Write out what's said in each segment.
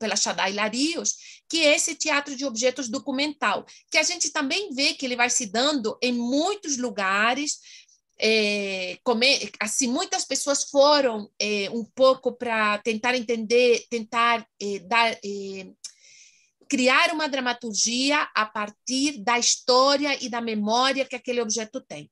pela Shaddai Larios, que é esse teatro de objetos documental, que a gente também vê que ele vai se dando em muitos lugares, é, assim muitas pessoas foram é, um pouco para tentar entender tentar é, dar é, criar uma dramaturgia a partir da história e da memória que aquele objeto tem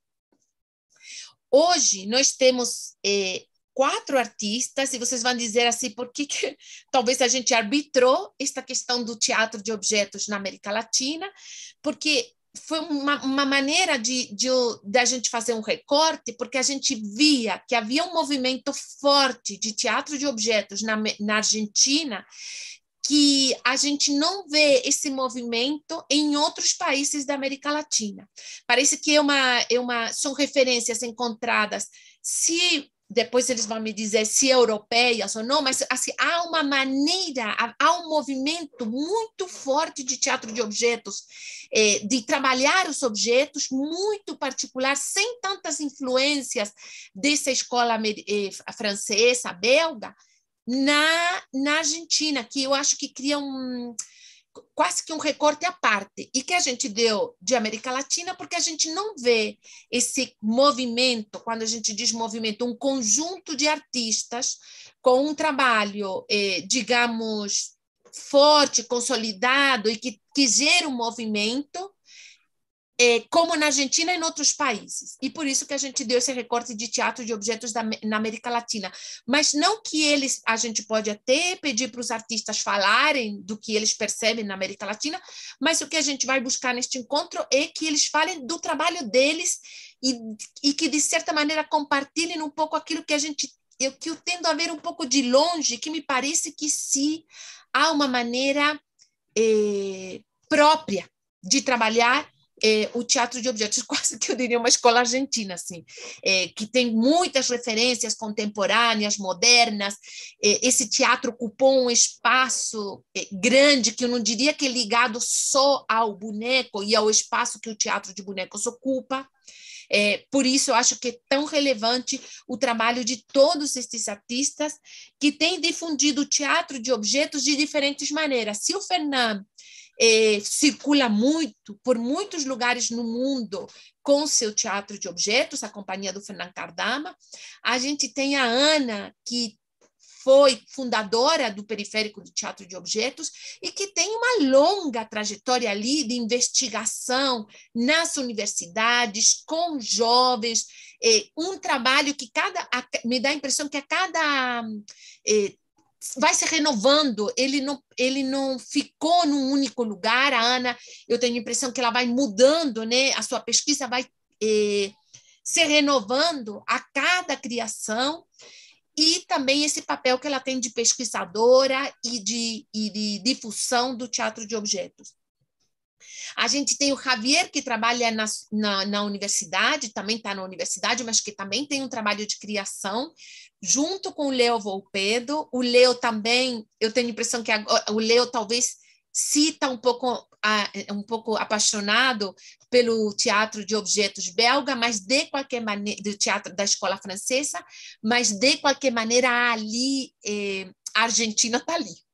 hoje nós temos é, quatro artistas e vocês vão dizer assim, por que, talvez a gente arbitrou esta questão do teatro de objetos na América Latina, porque foi uma, uma maneira de, de, de, a gente fazer um recorte, porque a gente via que havia um movimento forte de teatro de objetos na, na Argentina, que a gente não vê esse movimento em outros países da América Latina. Parece que é uma, é uma, são referências encontradas se depois eles vão me dizer se é europeias ou não, mas assim, há uma maneira, há um movimento muito forte de teatro de objetos, eh, de trabalhar os objetos muito particular, sem tantas influências dessa escola eh, francesa, belga, na, na Argentina, que eu acho que cria um, quase que um recorte à parte, e que a gente deu de América Latina, porque a gente não vê esse movimento, quando a gente diz movimento, um conjunto de artistas com um trabalho, eh, digamos, forte, consolidado e que, que gera um movimento é, como na Argentina e em outros países. E por isso que a gente deu esse recorte de teatro de objetos da, na América Latina. Mas não que eles, a gente pode até pedir para os artistas falarem do que eles percebem na América Latina, mas o que a gente vai buscar neste encontro é que eles falem do trabalho deles e, e que, de certa maneira, compartilhem um pouco aquilo que a gente. Eu, que eu tendo a ver um pouco de longe, que me parece que se há uma maneira eh, própria de trabalhar é, o teatro de objetos, quase que eu diria uma escola argentina, assim, é, que tem muitas referências contemporâneas, modernas. É, esse teatro ocupou um espaço é, grande, que eu não diria que é ligado só ao boneco e ao espaço que o teatro de bonecos ocupa. É, por isso, eu acho que é tão relevante o trabalho de todos esses artistas que têm difundido o teatro de objetos de diferentes maneiras. Se o Fernando eh, circula muito, por muitos lugares no mundo, com seu teatro de objetos, a companhia do Fernando Cardama. A gente tem a Ana, que foi fundadora do Periférico de Teatro de Objetos e que tem uma longa trajetória ali de investigação nas universidades, com jovens, eh, um trabalho que cada. me dá a impressão que a cada eh, vai se renovando, ele não, ele não ficou num único lugar, a Ana, eu tenho a impressão que ela vai mudando, né? a sua pesquisa vai eh, se renovando a cada criação, e também esse papel que ela tem de pesquisadora e de, e de difusão do teatro de objetos. A gente tem o Javier, que trabalha na, na, na universidade, também está na universidade, mas que também tem um trabalho de criação, junto com o Leo Volpedo. O Leo também, eu tenho a impressão que agora, o Leo talvez cita um pouco, um pouco apaixonado pelo teatro de objetos belga, mas de qualquer maneira, do teatro da escola francesa, mas de qualquer maneira ali eh, a Argentina está ali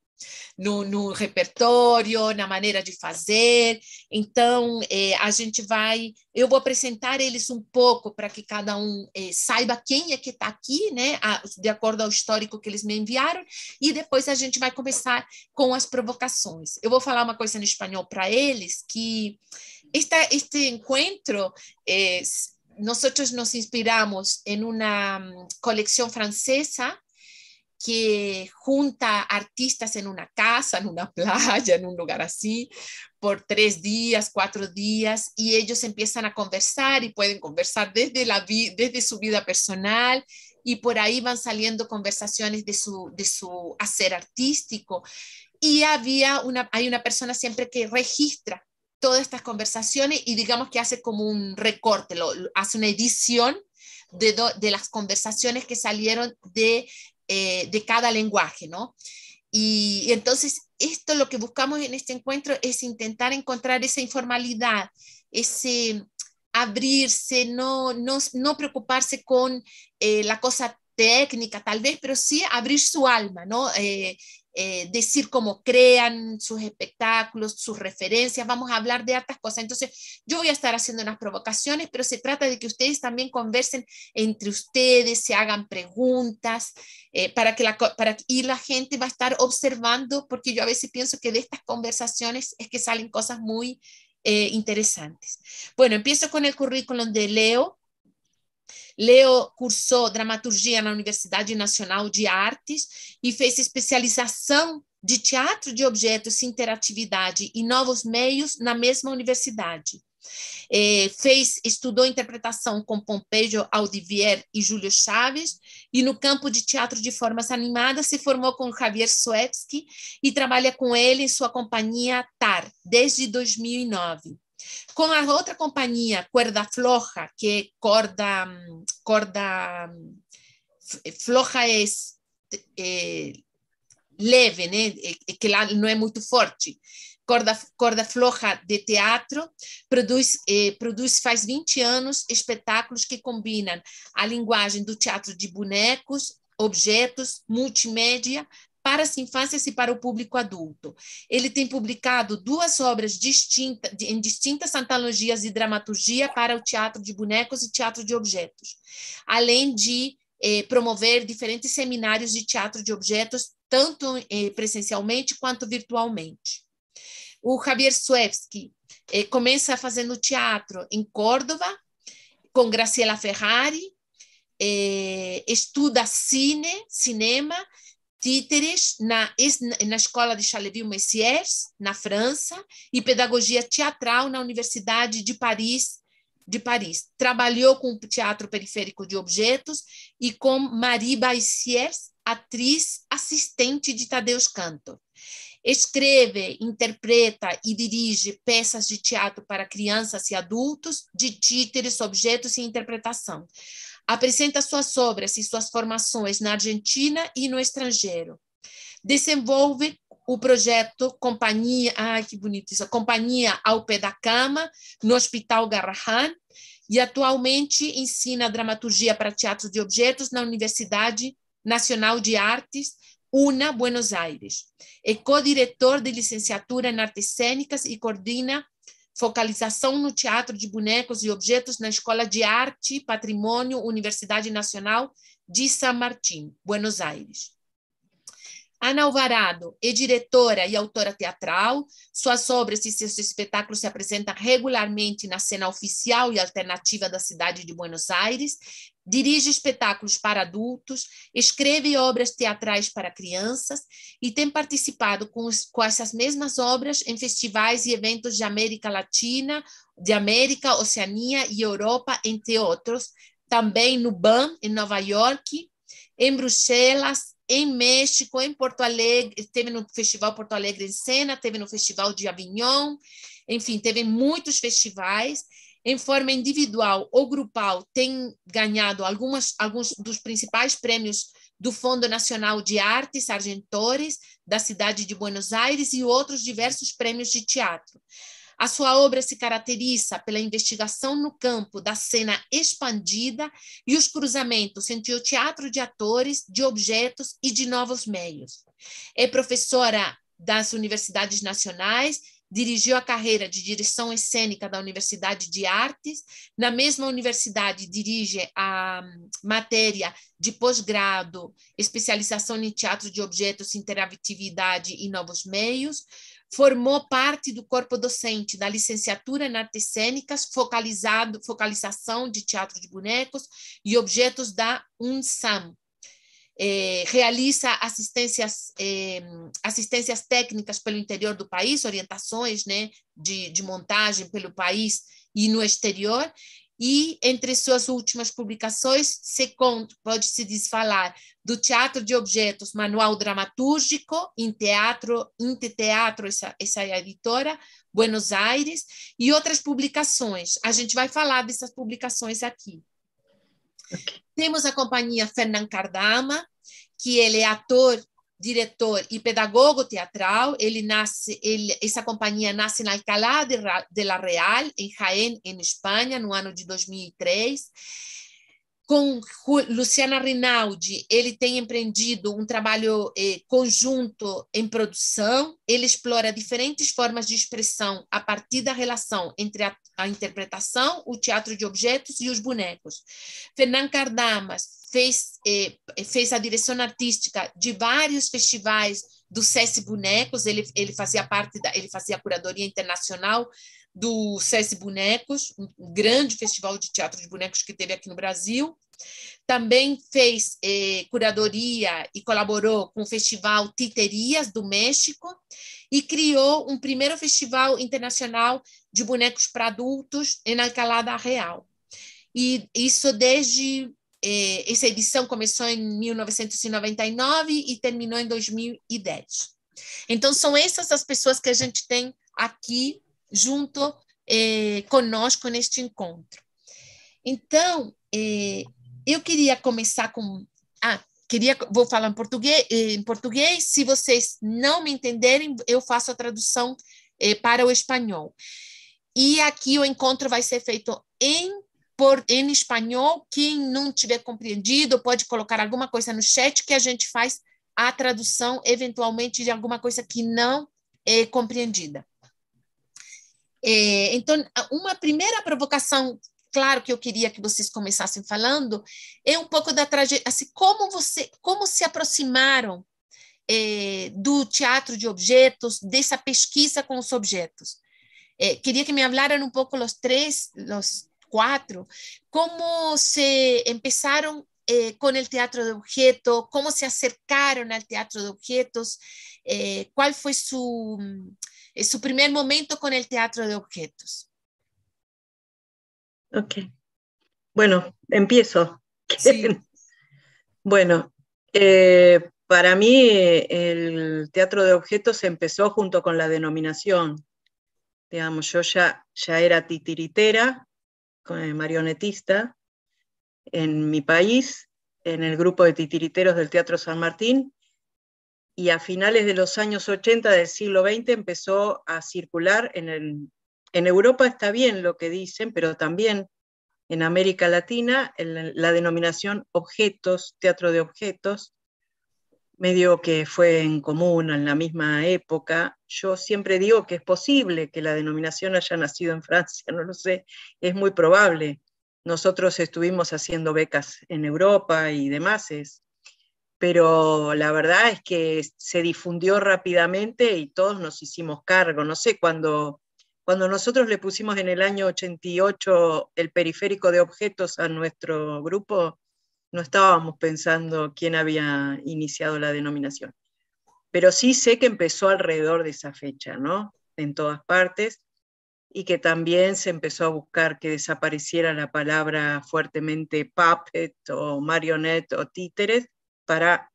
no, no repertório, na maneira de fazer. Então, é, a gente vai. Eu vou apresentar eles um pouco para que cada um é, saiba quem é que está aqui, né? A, de acordo ao histórico que eles me enviaram, e depois a gente vai começar com as provocações. Eu vou falar uma coisa em espanhol para eles que. Esta, este encontro nós é, nosotros nos inspiramos en una hum, colección francesa que junta artistas en una casa, en una playa, en un lugar así, por tres días, cuatro días, y ellos empiezan a conversar y pueden conversar desde, la desde su vida personal y por ahí van saliendo conversaciones de su, de su hacer artístico. Y había una, hay una persona siempre que registra todas estas conversaciones y digamos que hace como un recorte, lo, hace una edición de, de, las conversaciones que salieron de eh, de cada lenguaje, ¿no? Y, entonces esto lo que buscamos en este encuentro es intentar encontrar esa informalidad, ese abrirse, no, no, preocuparse con eh, la cosa técnica tal vez, pero sí abrir su alma, ¿no? Eh, eh, decir cómo crean sus espectáculos, sus referencias, vamos a hablar de hartas cosas. Entonces, yo voy a estar haciendo unas provocaciones, pero se trata de que ustedes también conversen entre ustedes, se hagan preguntas, eh, para que la, para, y la gente va a estar observando, porque yo a veces pienso que de estas conversaciones es que salen cosas muy eh, interesantes. Bueno, empiezo con el currículum de Leo. Leo cursou dramaturgia na Universidade Nacional de Artes e fez especialização de teatro de objetos, interatividade e novos meios na mesma universidade. É, fez, estudou interpretação com Pompejo Aldivier e Júlio Chaves, e no campo de teatro de formas animadas se formou com Javier Suetsky e trabalha com ele em sua companhia TAR desde 2009. Com a outra companhia, Corda Floja, que corda, corda eh, floja é, é leve, né? É, que lá não é muito forte. Corda, corda floja de teatro, produz, eh, produz faz 20 anos espetáculos que combinam a linguagem do teatro de bonecos, objetos, multimédia, para a infância e para o público adulto. Ele tem publicado duas obras distinta, em distintas antologias de dramaturgia para o teatro de bonecos e teatro de objetos, além de eh, promover diferentes seminários de teatro de objetos, tanto eh, presencialmente quanto virtualmente. O Javier Suevski eh, começa fazendo teatro em Córdoba, com Graciela Ferrari, eh, estuda cine, cinema, títeres na, na Escola de Charleville-Messiers, na França, e pedagogia teatral na Universidade de Paris, de Paris. Trabalhou com o Teatro Periférico de Objetos e com Marie Baissiers, atriz assistente de Tadeusz Cantor. Escreve, interpreta e dirige peças de teatro para crianças e adultos, de títeres, objetos e interpretação. Apresenta suas obras e suas formações na Argentina e no estrangeiro. Desenvolve o projeto Companhia, ai que bonito isso, Companhia ao Pé da Cama, no Hospital Garrahan, e atualmente ensina dramaturgia para teatro de objetos na Universidade Nacional de Artes UNA Buenos Aires. É co-diretor de licenciatura em artes cênicas e coordena focalização no teatro de bonecos e objetos na Escola de Arte e Patrimônio Universidade Nacional de San Martín, Buenos Aires. Ana Alvarado é diretora e autora teatral. Suas obras e seus espetáculos se apresentam regularmente na cena oficial e alternativa da cidade de Buenos Aires dirige espetáculos para adultos, escreve obras teatrais para crianças e tem participado com, os, com essas mesmas obras em festivais e eventos de América Latina, de América, Oceania e Europa, entre outros, também no BAM, em Nova York, em Bruxelas, em México, em Porto Alegre, teve no Festival Porto Alegre em Sena, teve no Festival de Avignon, enfim, teve muitos festivais em forma individual ou grupal, tem ganhado algumas, alguns dos principais prêmios do Fundo Nacional de Artes Argentores, da cidade de Buenos Aires e outros diversos prêmios de teatro. A sua obra se caracteriza pela investigação no campo da cena expandida e os cruzamentos entre o teatro de atores, de objetos e de novos meios. É professora das universidades nacionais dirigiu a carreira de direção escênica da Universidade de Artes. Na mesma universidade, dirige a hum, matéria de pós-grado, especialização em teatro de objetos, interatividade e novos meios. Formou parte do corpo docente da licenciatura em artes cênicas, focalizado, focalização de teatro de bonecos e objetos da UNSAM, eh, realiza assistências, eh, assistências técnicas pelo interior do país, orientações né, de, de montagem pelo país e no exterior, e entre suas últimas publicações se pode-se desfalar do Teatro de Objetos, Manual Dramatúrgico, em Teatro, Inte Teatro, essa, essa é a editora, Buenos Aires, e outras publicações. A gente vai falar dessas publicações aqui. Okay. Temos a companhia Fernand Cardama, que ele é ator, diretor e pedagogo teatral. Ele nasce, ele, essa companhia nasce na Alcalá de, de la Real, em Jaén, em Espanha, no ano de 2003 com Luciana Rinaldi, ele tem empreendido um trabalho eh, conjunto em produção. Ele explora diferentes formas de expressão a partir da relação entre a, a interpretação, o teatro de objetos e os bonecos. Fernando Cardamas fez, eh, eh, fez a direção artística de vários festivais do SESI Bonecos, ele, ele fazia parte da, ele fazia curadoria internacional do Sesc Bonecos, um grande festival de teatro de bonecos que teve aqui no Brasil. Também fez eh, curadoria e colaborou com o Festival Titerias do México e criou um primeiro festival internacional de bonecos para adultos em Alcalá da Real. E isso desde eh, essa edição começou em 1999 e terminou em 2010. Então são essas as pessoas que a gente tem aqui junto eh, conosco neste encontro. Então, eh, eu queria começar com. Ah, queria, vou falar em português, eh, em português. Se vocês não me entenderem, eu faço a tradução eh, para o espanhol. E aqui o encontro vai ser feito em por, em espanhol. Quem não tiver compreendido, pode colocar alguma coisa no chat que a gente faz a tradução, eventualmente, de alguma coisa que não é compreendida. É, então, uma primeira provocação, claro, que eu queria que vocês começassem falando, é um pouco da trajetória, assim, como, você, como se aproximaram é, do teatro de objetos, dessa pesquisa com os objetos. É, queria que me falaram um pouco os três, os quatro, como se começaram é, com o teatro de objetos, como se acercaram ao teatro de objetos, é, qual foi sua Es su primer momento con el teatro de objetos. Ok. Bueno, empiezo. Bueno, eh, para mí el teatro de objetos empezó junto con la denominación. Digamos, yo ya, ya era titiritera, eh, marionetista, en mi país, en el grupo de titiriteros del Teatro San Martín, y a finales de los años 80 del siglo XX empezó a circular en, en Europa está bien lo que dicen, pero también en América Latina la denominación objetos, teatro de objetos, medio que fue en común en la misma época. Yo siempre digo que es posible que la denominación haya nacido en Francia, no lo sé, es muy probable. Nosotros estuvimos haciendo becas en Europa y demás, es, pero la verdad es que se difundió rápidamente y todos nos hicimos cargo. No sé, cuando, cuando nosotros le pusimos en el año 88 el periférico de objetos a nuestro grupo, no estábamos pensando quién había iniciado la denominación. Pero sí sé que empezó alrededor de esa fecha, ¿no? En todas partes, y que también se empezó a buscar que desapareciera la palabra fuertemente puppet o marionette o títeres, para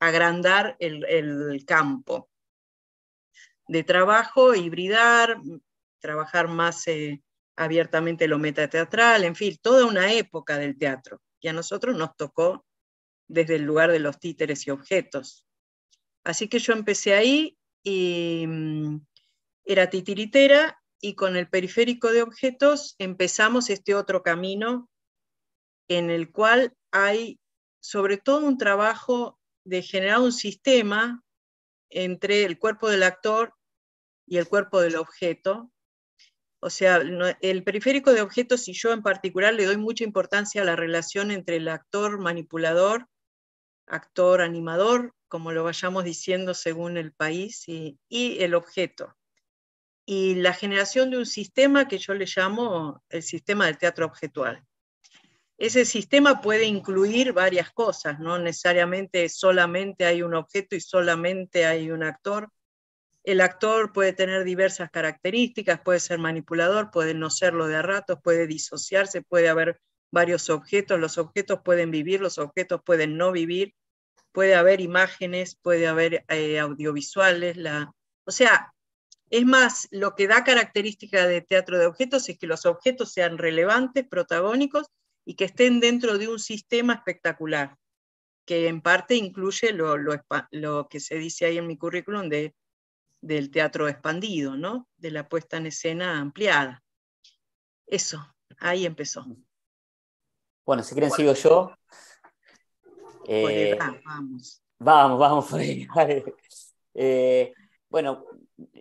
agrandar el, campo de trabajo, hibridar, trabajar más eh, abiertamente lo metateatral, en fin, toda una época del teatro que a nosotros nos tocó desde el lugar de los títeres y objetos. Así que yo empecé ahí y mm, era titiritera y con el periférico de objetos empezamos este otro camino en el cual hay sobre todo un trabajo de generar un sistema entre el cuerpo del actor y el cuerpo del objeto. O sea, el periférico de objetos y yo en particular le doy mucha importancia a la relación entre el actor manipulador, actor animador, como lo vayamos diciendo según el país, y, el objeto. Y la generación de un sistema que yo le llamo el sistema del teatro objetual ese sistema puede incluir varias cosas, no necesariamente solamente hay un objeto y solamente hay un actor. El actor puede tener diversas características, puede ser manipulador, puede no serlo de a ratos, puede disociarse, puede haber varios objetos, los objetos pueden vivir, los objetos pueden no vivir, puede haber imágenes, puede haber eh, audiovisuales, o sea, es más, lo que da característica de teatro de objetos es que los objetos sean relevantes, protagónicos y que estén dentro de un sistema espectacular, que en parte incluye lo, lo, que se dice ahí en mi currículum de, del teatro expandido, ¿no? de la puesta en escena ampliada. Eso, ahí empezó. Bueno, si quieren sigo yo. Eh, vamos. Vamos, vamos eh, bueno,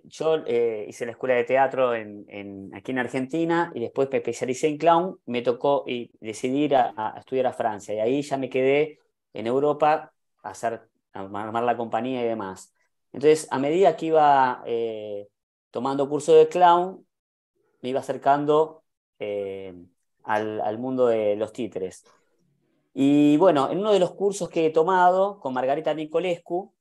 yo eh, hice la escuela de teatro en, aquí en Argentina y después me especialicé en clown, me tocó y decidí a, estudiar a Francia y ahí ya me quedé en Europa a, hacer, a armar la compañía y demás. Entonces, a medida que iba eh, tomando curso de clown, me iba acercando eh, al, al mundo de los títeres. Y bueno, en uno de los cursos que he tomado con Margarita Nicolescu,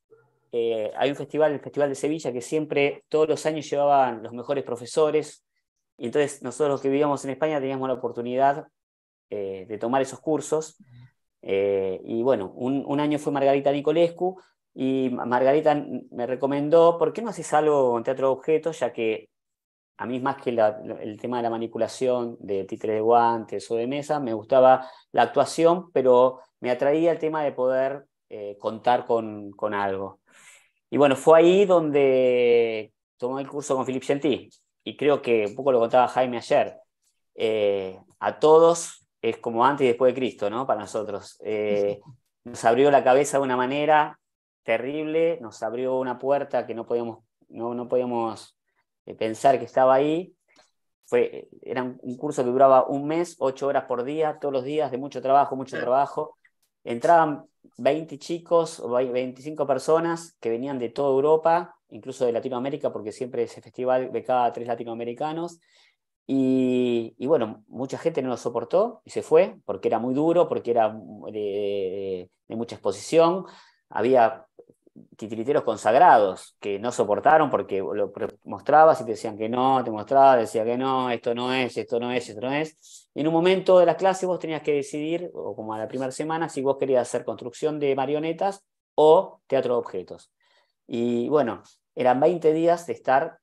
eh, hay un festival, el Festival de Sevilla, que siempre, todos los años llevaban los mejores profesores. Y entonces nosotros los que vivíamos en España teníamos la oportunidad eh, de tomar esos cursos. Eh, y bueno, un, año fue Margarita Nicolescu y Margarita me recomendó, ¿por qué no haces algo en teatro de objetos? Ya que a mí más que el tema de la manipulación de títeres de guantes o de mesa, me gustaba la actuación, pero me atraía el tema de poder contar con algo. Y bueno, fue ahí donde tomé el curso con Philippe Gentil, Y creo que, un poco lo contaba Jaime ayer, eh, a todos es como antes y después de Cristo, ¿no? Para nosotros. Eh, nos abrió la cabeza de una manera terrible, nos abrió una puerta que no podíamos, no, no podíamos eh, pensar que estaba ahí. Fue, era un curso que duraba un mes, ocho horas por día, todos los días, de mucho trabajo, mucho trabajo. Entraban 20 chicos, 25 personas que venían de toda Europa, incluso de Latinoamérica, porque siempre ese festival de cada tres latinoamericanos. Y, bueno, mucha gente no lo soportó y se fue porque era muy duro, porque era de, mucha exposición. Había titiriteros consagrados que no soportaron porque lo mostrabas y te decían que no, te mostraba decía que no, esto no es, esto no es, esto no es en un momento de la clase vos tenías que decidir, o como a la primera semana, si vos querías hacer construcción de marionetas o teatro de objetos. Y bueno, eran 20 días de estar,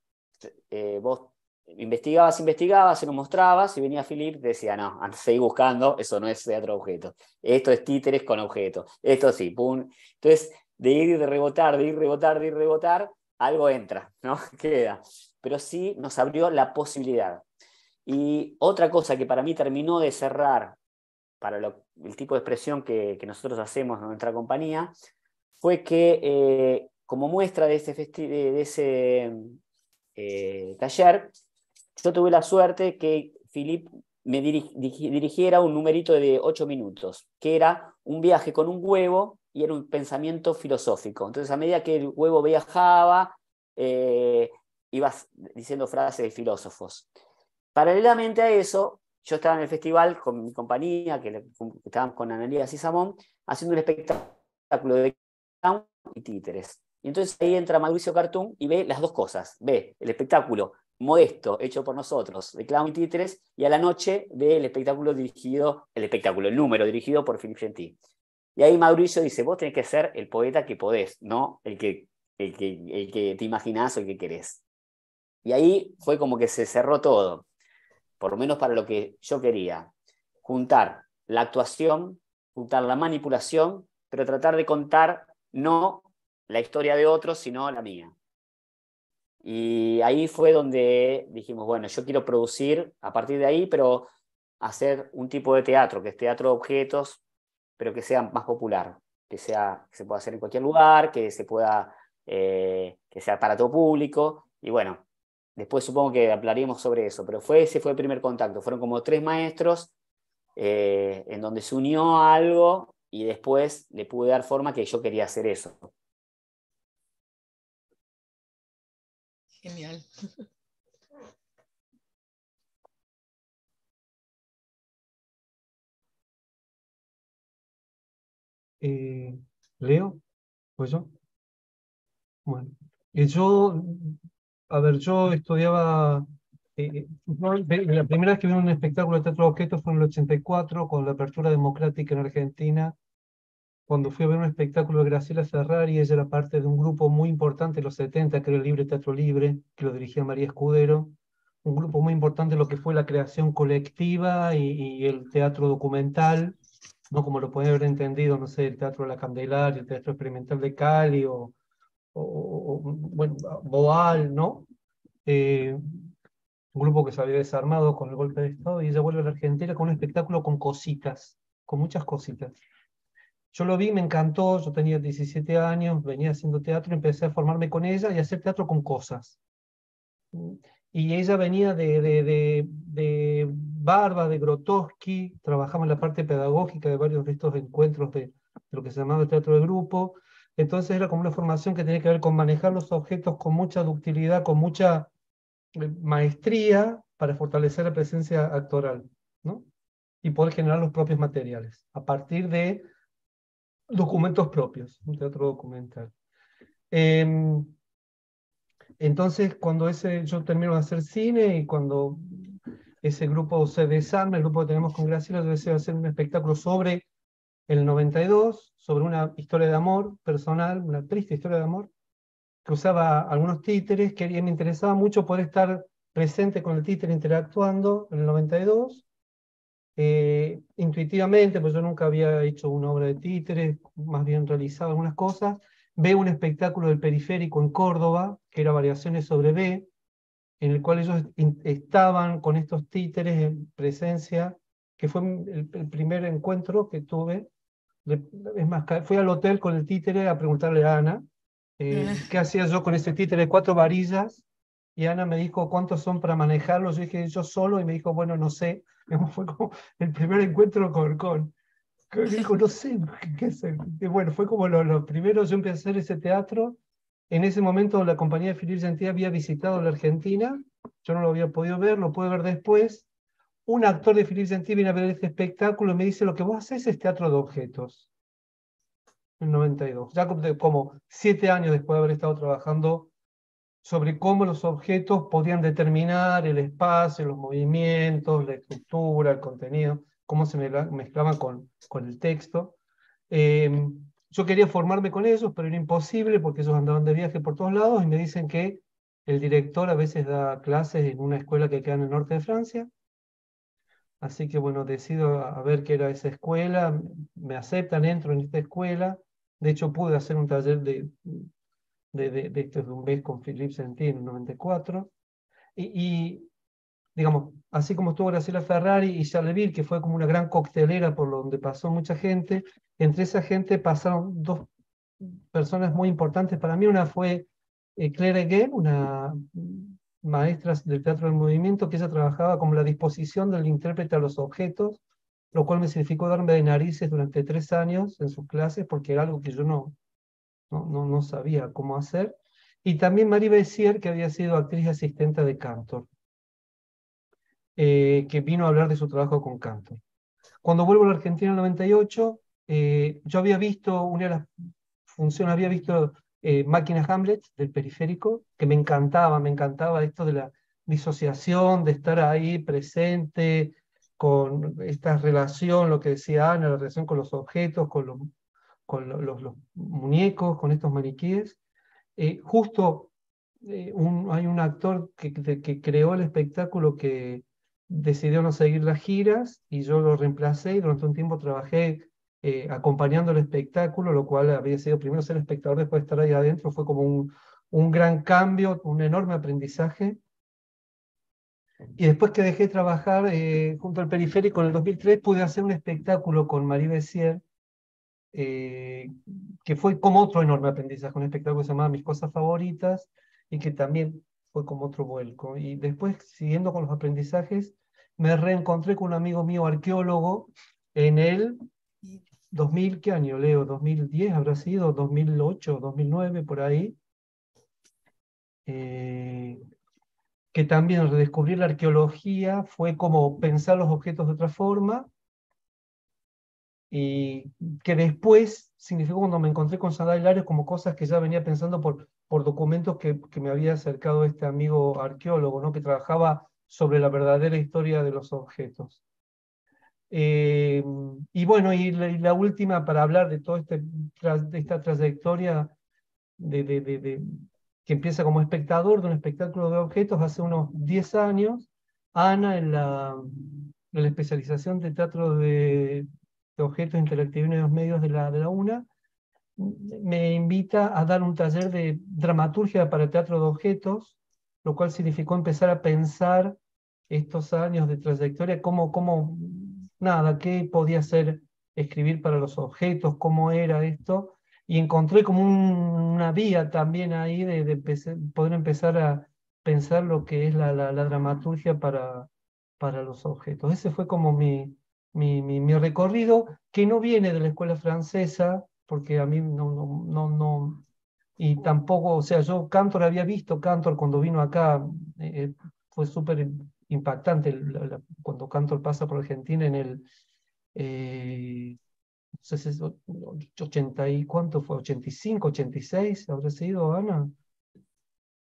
eh, vos investigabas, investigabas, se nos mostrabas y venía Philip decía, no, seguí buscando, eso no es teatro de objetos, esto es títeres con objetos, esto sí, pum. Entonces, de ir y de rebotar, de ir, rebotar, de ir, rebotar, algo entra, ¿no? Queda. Pero sí nos abrió la posibilidad. Y otra cosa que para mí terminó de cerrar para el tipo de expresión que, nosotros hacemos en nuestra compañía fue que eh, como muestra de, ese mm, eh, taller, yo tuve la suerte que Philip me dirigiera un numerito de ocho minutos, que era un viaje con un huevo y era un pensamiento filosófico. Entonces, a medida que el huevo viajaba, eh, ibas diciendo frases de filósofos. Paralelamente a eso, yo estaba en el festival con mi compañía, que estaban con Analia y Samón, haciendo un espectáculo de clown y títeres. Y entonces ahí entra Mauricio Cartún y ve las dos cosas. Ve el espectáculo modesto hecho por nosotros de clown y títeres y a la noche ve el espectáculo dirigido, el espectáculo, el número dirigido por Philip Gentil, Y ahí Mauricio dice, vos tenés que ser el poeta que podés, no el que, el que, el que te imaginás o el que querés. Y ahí fue como que se cerró todo por lo menos para lo que yo quería, juntar la actuación, juntar la manipulación, pero tratar de contar no la historia de otros, sino la mía. Y ahí fue donde dijimos, bueno, yo quiero producir a partir de ahí, pero hacer un tipo de teatro, que es teatro de objetos, pero que sea más popular, que, sea, que se pueda hacer en cualquier lugar, que se pueda, eh, que sea para todo público. Y bueno, Después supongo que hablaríamos sobre eso, pero fue, ese fue el primer contacto. Fueron como tres maestros eh, en donde se unió algo y después le pude dar forma que yo quería hacer eso. Genial. Eh, Leo, ¿o yo? Bueno, eh, yo a ver, yo estudiaba, eh, eh, la primera vez que vi un espectáculo de teatro de objetos fue en el 84, con la apertura democrática en Argentina, cuando fui a ver un espectáculo de Graciela Ferrari, ella era parte de un grupo muy importante en los 70, que era el Libre Teatro Libre, que lo dirigía María Escudero, un grupo muy importante en lo que fue la creación colectiva y, el teatro documental, no como lo pueden haber entendido, no sé, el Teatro de la Candelaria, el Teatro Experimental de Cali o o, bueno, Boal, ¿no? Eh, un grupo que se había desarmado con el golpe de Estado y ella vuelve a la Argentina con un espectáculo con cositas, con muchas cositas. Yo lo vi, me encantó, yo tenía 17 años, venía haciendo teatro, empecé a formarme con ella y hacer teatro con cosas. Y ella venía de, de, de, de Barba, de Grotowski, trabajaba en la parte pedagógica de varios de estos encuentros de, lo que se llamaba teatro de grupo, entonces era como una formación que tenía que ver con manejar los objetos con mucha ductilidad, con mucha eh, maestría para fortalecer la presencia actoral, ¿no? Y poder generar los propios materiales a partir de documentos propios, un teatro documental. Em, entonces, cuando ese, yo termino de hacer cine y cuando ese grupo se desarma, el grupo que tenemos con Graciela, yo deseo hacer un espectáculo sobre el 92 sobre una historia de amor personal, una triste historia de amor, que usaba algunos títeres, que me interesaba mucho poder estar presente con el títere interactuando en el 92. Eh, intuitivamente, pues yo nunca había hecho una obra de títeres, más bien realizado algunas cosas. Veo un espectáculo del periférico en Córdoba, que era Variaciones sobre B, en el cual ellos estaban con estos títeres en presencia que fue el, primer encuentro que tuve. fui al hotel con el títere a preguntarle a Ana eh, ah. qué hacía yo con ese títere, cuatro varillas. Y Ana me dijo cuántos son para manejarlos. Yo dije yo solo y me dijo, bueno, no sé. Fue como el primer encuentro con, con, dijo, no sé qué bueno, fue como los primeros, Yo empecé a hacer ese teatro. En ese momento la compañía de Filip Gentil había visitado la Argentina, yo no lo había podido ver, lo pude ver después, un actor de Philippe Gentil viene a ver este espectáculo y me dice, lo que vos haces es teatro de objetos. En 92. Ya como siete años después de haber estado trabajando sobre cómo los objetos podían determinar el espacio, los movimientos, la estructura, el contenido, cómo se mezclaban con, el texto. Em, yo quería formarme con ellos, pero era imposible porque ellos andaban de viaje por todos lados y me dicen que el director a veces da clases en una escuela que queda en el norte de Francia Así que bueno, decido a ver qué era esa escuela, me aceptan, entro en esta escuela. De hecho, pude hacer un taller de, de, de, de un mes con Philippe Sentin en 94. Y, digamos, así como estuvo Graciela Ferrari y Charleville, que fue como una gran coctelera por donde pasó mucha gente, entre esa gente pasaron dos personas muy importantes para mí. Una fue eh, Claire Gay, una maestras del teatro del movimiento que ella trabajaba como la disposición del intérprete a los objetos, lo cual me significó darme de narices durante tres años en sus clases porque era algo que yo no, no, no, sabía cómo hacer. Y también Marie Bessier, que había sido actriz asistente de Cantor, eh, que vino a hablar de su trabajo con Cantor. Cuando vuelvo a la Argentina en el 98, eh, yo había visto una de las funciones, había visto eh, Máquinas Hamlet del periférico, que me encantaba, me encantaba esto de la disociación, de estar ahí presente con esta relación, lo que decía Ana, la relación con los objetos, con, con los, muñecos, con estos maniquíes. Eh, justo eh, hay un actor que, que creó el espectáculo que, decidió no seguir las giras y yo lo reemplacé y durante un tiempo trabajé eh, acompañando el espectáculo, lo cual había sido primero ser espectador, después estar ahí adentro, fue como un, un gran cambio, un enorme aprendizaje. Y después que dejé de trabajar eh, junto al periférico en el 2003, pude hacer un espectáculo con Marie Bessier, eh, que fue como otro enorme aprendizaje, un espectáculo que se llamaba Mis Cosas Favoritas, y que también fue como otro vuelco. Y después, siguiendo con los aprendizajes, me reencontré con un amigo mío arqueólogo en el 2000, ¿qué año leo? 2010 habrá sido, 2008, 2009, por ahí. Eh, que también redescubrir la arqueología fue como pensar los objetos de otra forma. Y que después significó cuando me encontré con Sandra Hilario como cosas que ya venía pensando por, por documentos que, que, me había acercado este amigo arqueólogo, ¿no? que trabajaba sobre la verdadera historia de los objetos. Eh, y bueno, y la, última para hablar de toda este, de esta trayectoria de, de, de, que empieza como espectador de un espectáculo de objetos hace unos 10 años, Ana en la, en la especialización de teatro de, objetos interactivos en los medios de la, de la UNA, me invita a dar un taller de dramaturgia para teatro de objetos, lo cual significó empezar a pensar estos años de trayectoria, cómo, cómo nada, qué podía hacer, escribir para los objetos, cómo era esto, y encontré como una vía también ahí de, poder empezar a pensar lo que es la, la, dramaturgia para, para los objetos. Ese fue como mi, mi, mi, recorrido, que no viene de la escuela francesa, porque a mí no, no, no, y tampoco, o sea, yo Cantor había visto Cantor cuando vino acá, eh, eh, fue súper impactante cuando canto cuando Cantor pasa por Argentina en el 80 eh, y cuánto fue, 85, 86, habría sido Ana,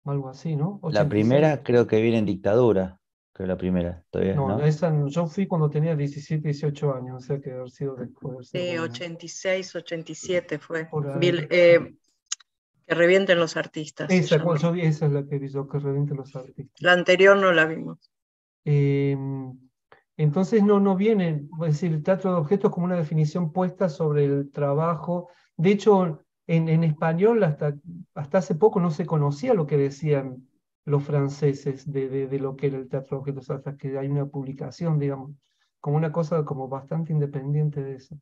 algo así, ¿no? La primera creo que viene en dictadura, creo la primera, No, ¿no? Esa, yo fui cuando tenía 17, 18 años, o sea que haber sido después. Sí, 86, 87 fue. Eh, que revienten los artistas. Esa, esa es la que vi que revienten los artistas. La anterior no la vimos. Em, entonces no, no viene es decir, el teatro de objetos como una definición puesta sobre el trabajo. De hecho, en, español hasta, hasta hace poco no se conocía lo que decían los franceses de, de, lo que era el teatro de objetos, hasta que hay una publicación, digamos, como una cosa como bastante independiente de eso.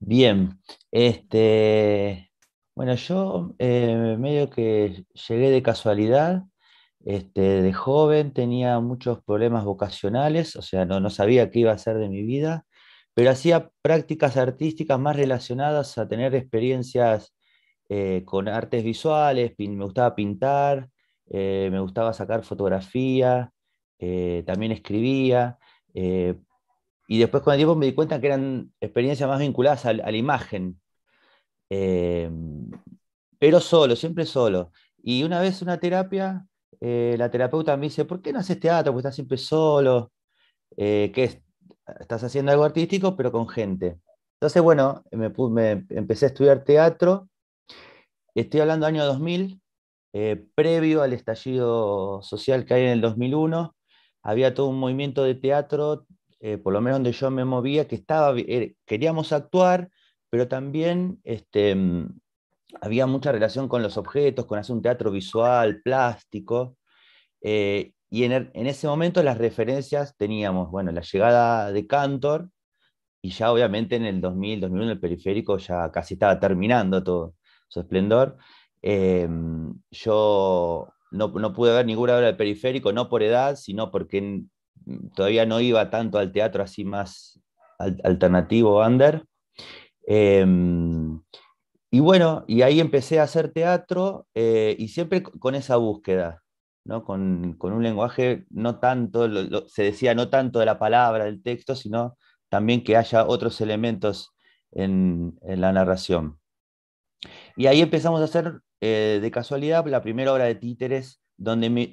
Bien, este, bueno, yo eh, medio que llegué de casualidad este, de joven tenía muchos problemas vocacionales, o sea, no, no sabía qué iba a hacer de mi vida, pero hacía prácticas artísticas más relacionadas a tener experiencias eh, con artes visuales, me gustaba pintar, eh, me gustaba sacar fotografía, eh, también escribía, y después con el tiempo me di cuenta que eran experiencias más vinculadas a la imagen, pero solo, siempre solo. Y una vez una terapia eh, la terapeuta me dice, ¿por qué no haces teatro? Porque estás siempre solo, eh, que estás haciendo algo artístico, pero con gente. Entonces, bueno, me, empecé a estudiar teatro. Estoy hablando del año 2000, eh, previo al estallido social que hay en el 2001. Había todo un movimiento de teatro, por lo menos donde yo me movía, que estaba, queríamos actuar, pero también este, mm, había mucha relación con los objetos, con hacer un teatro visual, plástico. Eh, y er, en, ese momento las referencias teníamos, bueno, la llegada de Cantor, y ya obviamente en el 2000, 2001 el periférico ya casi estaba terminando todo su esplendor. Em, yo no, pude ver ninguna obra del periférico, no por edad, sino porque todavía no iba tanto al teatro así más alternativo, under. Em, y bueno, y ahí empecé a hacer teatro eh, y siempre con esa búsqueda, ¿no? Con, un lenguaje no tanto, se decía no tanto de la palabra, del texto, sino también que haya otros elementos en, la narración. Y ahí empezamos a hacer eh, de casualidad la primera obra de títeres, donde me,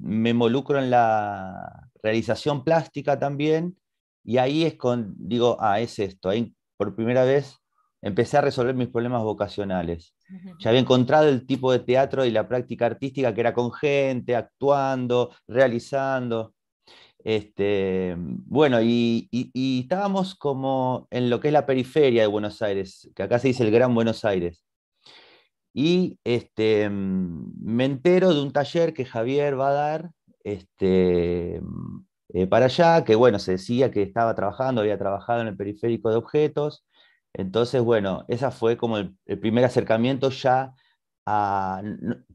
me involucro en la realización plástica también, y ahí es con, digo, ah, es esto, ahí por primera vez empecé a resolver mis problemas vocacionales. Ya había encontrado el tipo de teatro y la práctica artística que era con gente, actuando, realizando. Este, bueno, y, estábamos como en lo que es la periferia de Buenos Aires, que acá se dice el Gran Buenos Aires. Y este, mm, me entero de un taller que Javier va a dar este, eh, para allá, que bueno, se decía que estaba trabajando, había trabajado en el periférico de objetos, entonces, bueno, esa fue como el, primer acercamiento ya a...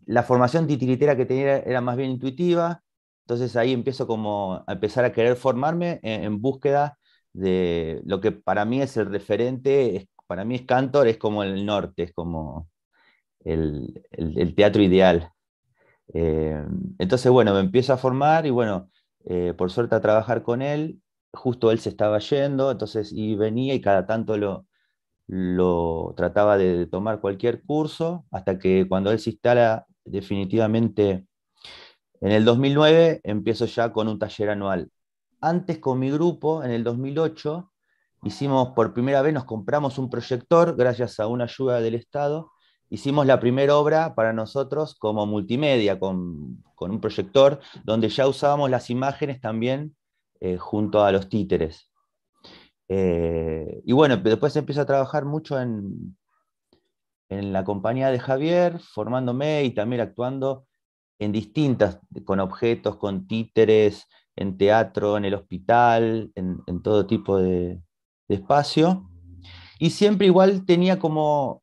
La formación titiritera que tenía era más bien intuitiva, entonces ahí empiezo como a empezar a querer formarme en, búsqueda de lo que para mí es el referente, para mí es Cantor, es como el norte, es como el, teatro ideal. Eh, entonces, bueno, me empiezo a formar y bueno, eh, por suerte a trabajar con él, justo él se estaba yendo, entonces y venía y cada tanto lo, lo trataba de tomar cualquier curso, hasta que cuando él se instala definitivamente en el 2009, empiezo ya con un taller anual. Antes con mi grupo, en el 2008, hicimos por primera vez, nos compramos un proyector gracias a una ayuda del Estado. Hicimos la primera obra para nosotros como multimedia, con, un proyector, donde ya usábamos las imágenes también eh, junto a los títeres. Eh, y bueno, después empiezo a trabajar mucho en, en la compañía de Javier, formándome y también actuando en distintas, con objetos, con títeres, en teatro, en el hospital, en, todo tipo de, espacio. Y siempre igual tenía como,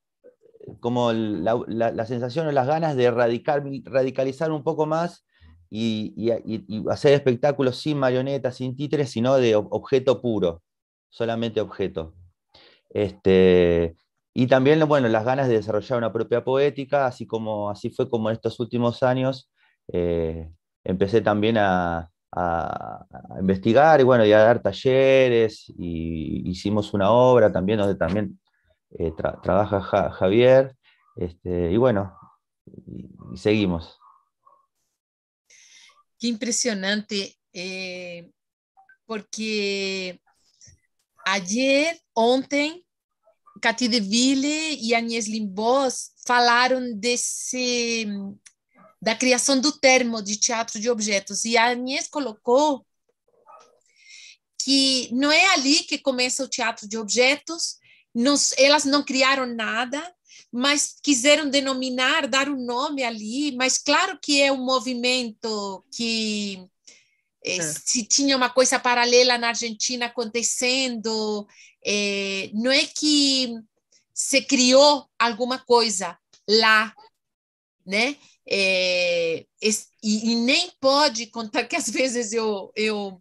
como la, sensación o las ganas de radicalizar un poco más y, y, hacer espectáculos sin marionetas, sin títeres, sino de objeto puro solamente objeto. Este, y también, bueno, las ganas de desarrollar una propia poética, así, como, así fue como en estos últimos años eh, empecé también a, investigar y, bueno, a dar talleres, y hicimos una obra también donde también eh, trabaja Javier, este, y bueno, seguimos. Qué impresionante, eh, porque Ayer, ontem, Cati Deville e Agnès Limbos falaram desse da criação do termo de teatro de objetos e a Agnès colocou que não é ali que começa o teatro de objetos, elas não criaram nada, mas quiseram denominar, dar um nome ali, mas claro que é um movimento que é. se tinha uma coisa paralela na Argentina acontecendo. É, não é que se criou alguma coisa lá, né? É, e, e, nem pode contar que às vezes eu, eu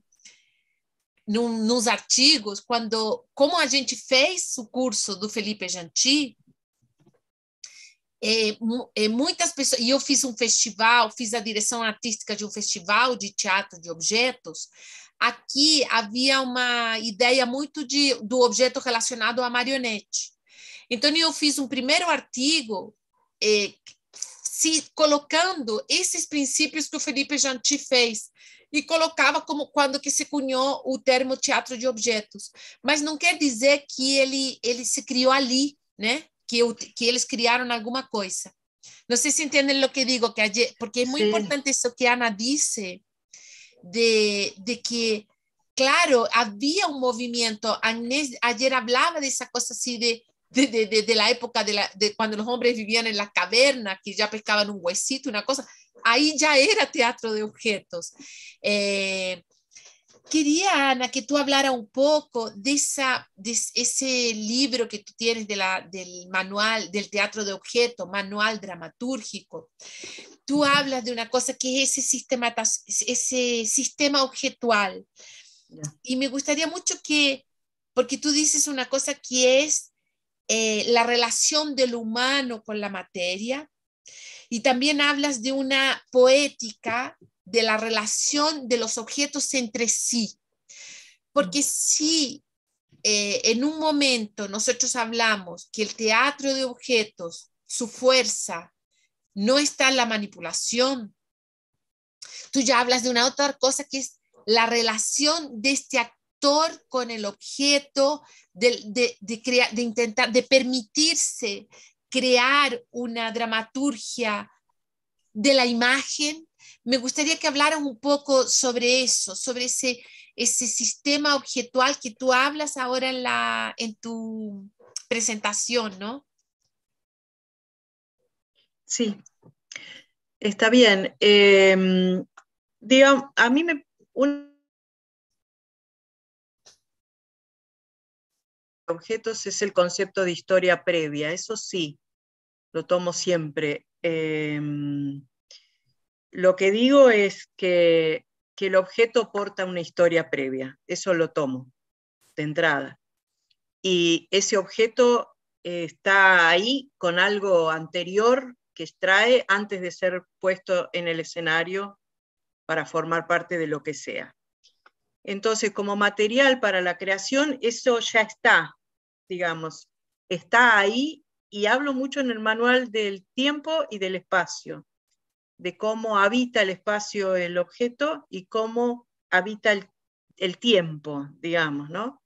num, nos artigos, quando como a gente fez o curso do Felipe Janti, é, é, muitas pessoas, e eu fiz um festival, fiz a direção artística de um festival de teatro de objetos. Aqui havia uma ideia muito de, do objeto relacionado à marionete. Então, eu fiz um primeiro artigo é, se colocando esses princípios que o Felipe Janti fez e colocava como quando que se cunhou o termo teatro de objetos, mas não quer dizer que ele ele se criou ali, né? que, que ellos criaron alguna cosa no sé si entienden que digo, que ayer, porque es muy importante eso que Ana dice, de, de que, claro, había un movimiento, ayer hablaba de esa cosa de de, de, de, de, la época de, la, de, cuando los hombres vivían en la caverna, que ya pescaban un huesito, una cosa, ahí ya era teatro de objetos. Eh, Quería, Ana, que tú hablara un poco de, esa, de ese libro que tú tienes de la, del manual, del teatro de objeto, manual dramatúrgico. Tú hablas de una cosa que es ese sistema, ese sistema objetual. Y me gustaría mucho que, porque tú dices una cosa que es eh, la relación del humano con la materia, y también hablas de una poética de la relación de los objetos entre sí. Porque mm. si eh, en un momento nosotros hablamos que el teatro de objetos, su fuerza, no está en la manipulación, tú ya hablas de una otra cosa que es la relación de este actor con el objeto, de, de, de intentar, de permitirse crear una dramaturgia de la imagen me gustaría que hablaras un poco sobre eso, sobre ese, ese sistema objetual que tú hablas ahora en, la, en tu presentación, ¿no? Sí, está bien. Em, a mí me... objetos es el concepto de historia previa, eso sí, lo tomo siempre. Em, lo que digo es que, que el objeto porta una historia previa, eso lo tomo de entrada. Y ese objeto eh, está ahí con algo anterior que extrae antes de ser puesto en el escenario para formar parte de lo que sea. Entonces, como material para la creación, eso ya está, digamos, está ahí y hablo mucho en el manual del tiempo y del espacio, de cómo habita el espacio el objeto y cómo habita el, tiempo, digamos, ¿no?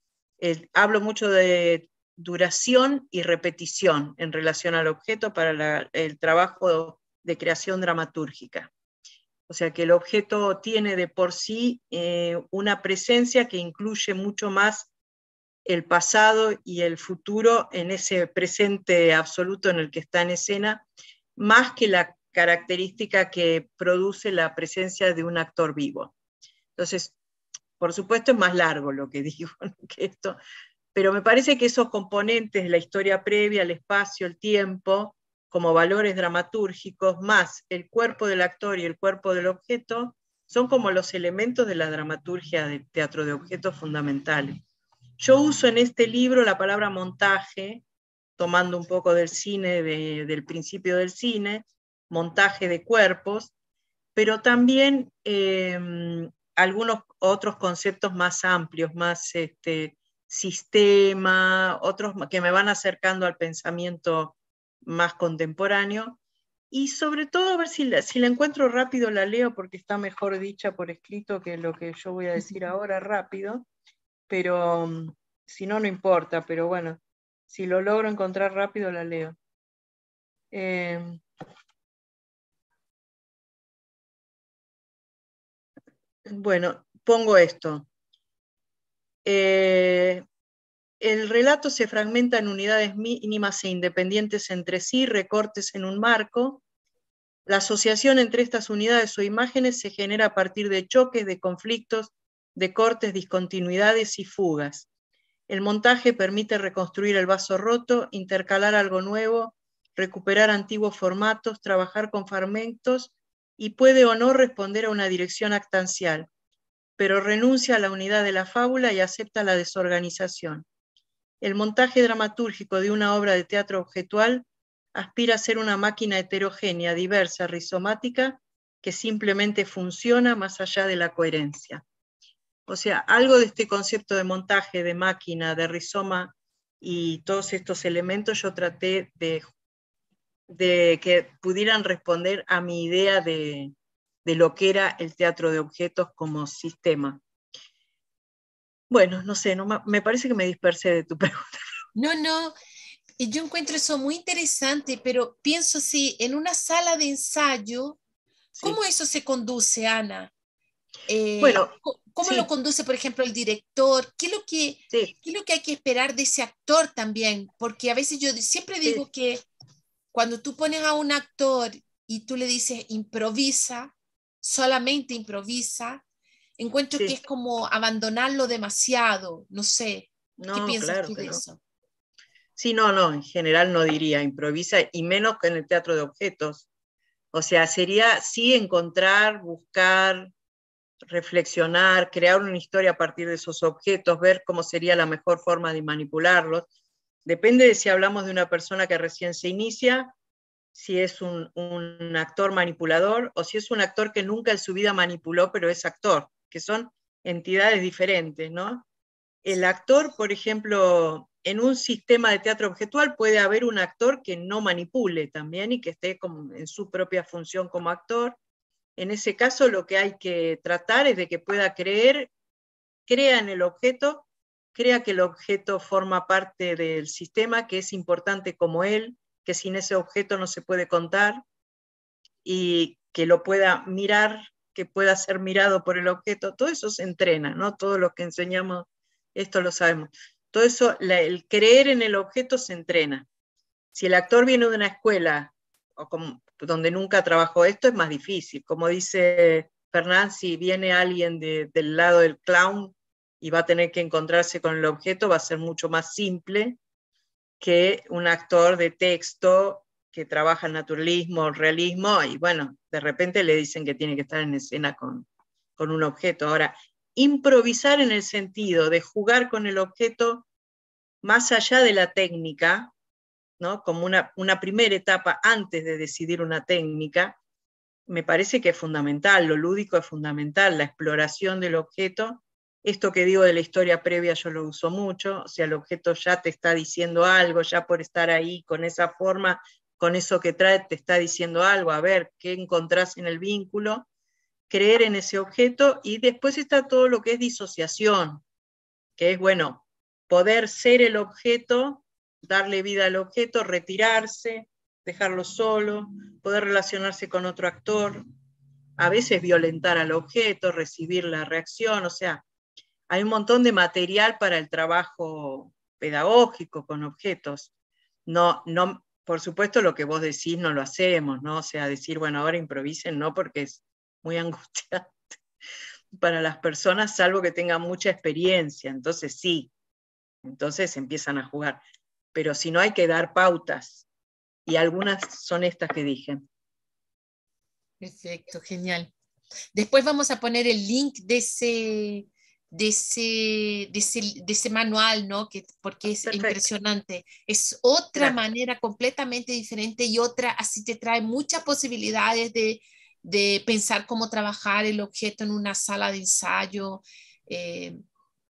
hablo mucho de duración y repetición en relación al objeto para el trabajo de creación dramatúrgica. O sea que el objeto tiene de por sí eh, una presencia que incluye mucho más el pasado y el futuro en ese presente absoluto en el que está en escena, más que la característica que produce la presencia de un actor vivo. Entonces, por supuesto es más largo lo que digo que esto, pero me parece que esos componentes, la historia previa, el espacio, el tiempo, como valores dramatúrgicos, más el cuerpo del actor y el cuerpo del objeto, son como los elementos de la dramaturgia del teatro de objetos fundamentales. Yo uso en este libro la palabra montaje, tomando un poco del cine, del principio del cine, montaje de cuerpos, pero también em, algunos otros conceptos más amplios, más este, sistema, otros que me van acercando al pensamiento más contemporáneo. Y sobre todo, a ver si la, si la encuentro rápido, la leo porque está mejor dicha por escrito que lo que yo voy a decir ahora rápido, pero mm, si no, no importa, pero bueno, si lo logro encontrar rápido, la leo. Em, Bueno, pongo esto. Eh, el relato se fragmenta en unidades mínimas e independientes entre sí, recortes en un marco. La asociación entre estas unidades o imágenes se genera a partir de choques, de conflictos, de cortes, discontinuidades y fugas. El montaje permite reconstruir el vaso roto, intercalar algo nuevo, recuperar antiguos formatos, trabajar con fragmentos y puede o no responder a una dirección actancial, pero renuncia a la unidad de la fábula y acepta la desorganización. El montaje dramatúrgico de una obra de teatro objetual aspira a ser una máquina heterogénea, diversa, rizomática, que simplemente funciona más allá de la coherencia. O sea, algo de este concepto de montaje, de máquina, de rizoma y todos estos elementos yo traté de de que pudieran responder a mi idea de, lo que era el teatro de objetos como sistema. Bueno, no sé, no, me parece que me dispersé de tu pregunta. No, no, eh, yo encuentro eso muy interesante, pero pienso sí, en una sala de ensayo, ¿cómo eso se conduce, Ana? Eh, bueno, ¿Cómo lo conduce, por ejemplo, el director? ¿Qué lo que, ¿Qué es lo que hay que esperar de ese actor también? Porque a veces yo siempre digo que cuando tú pones a un actor y tú le dices improvisa, solamente improvisa, encuentro que es como abandonarlo demasiado, no sé. No, ¿Qué piensas eso? Sí, no, no, en general no diría improvisa y menos que en el teatro de objetos. O sea, sería sí encontrar, buscar, reflexionar, crear una historia a partir de esos objetos, ver cómo sería la mejor forma de manipularlos. Depende de si hablamos de una persona que recién se inicia, si es un, actor manipulador o si es un actor que nunca en su vida manipuló, pero es actor, que son entidades diferentes, ¿no? El actor, por ejemplo, en un sistema de teatro objetual puede haber un actor que no manipule también y que esté como en su propia función como actor. En ese caso, lo que hay que tratar es de que pueda creer, crea en el objeto crea que el objeto forma parte del sistema, que es importante como él, que sin ese objeto no se puede contar y que lo pueda mirar, que pueda ser mirado por el objeto. Todo eso se entrena, ¿no? Todo lo que enseñamos, esto lo sabemos. Todo eso, el creer en el objeto se entrena. Si el actor viene de una escuela o donde nunca trabajó esto, es más difícil. Como dice Fernández, si viene alguien del lado del clown, y va a tener que encontrarse con el objeto, va a ser mucho más simple que un actor de texto que trabaja el naturalismo, realismo, y bueno, de repente le dicen que tiene que estar en escena con, un objeto. Ahora, improvisar en el sentido de jugar con el objeto más allá de la técnica, ¿no? como una primera etapa antes de decidir una técnica, me parece que es fundamental, lo lúdico es fundamental, la exploración del objeto esto que digo de la historia previa yo lo uso mucho, o sea, el objeto ya te está diciendo algo, ya por estar ahí con esa forma, con eso que trae, te está diciendo algo, a ver qué encontrás en el vínculo, creer en ese objeto y después está todo lo que es disociación, que es, bueno, poder ser el objeto, darle vida al objeto, retirarse, dejarlo solo, poder relacionarse con otro actor, a veces violentar al objeto, recibir la reacción, o sea, hay un montón de material para el trabajo pedagógico con objetos. No, no, por supuesto, lo que vos decís no lo hacemos, ¿no? O sea, decir, bueno, ahora improvisen, no, porque es muy angustiante para las personas, salvo que tengan mucha experiencia. Entonces, sí, entonces empiezan a jugar. Pero si no, hay que dar pautas. Y algunas son estas que dije. Perfecto, genial. Después vamos a poner el link de ese, de ese, de ese, manual, ¿no? Que, porque es impresionante. Es otra manera completamente diferente y otra, así te trae muchas posibilidades de, de pensar cómo trabajar el objeto en una sala de ensayo, eh,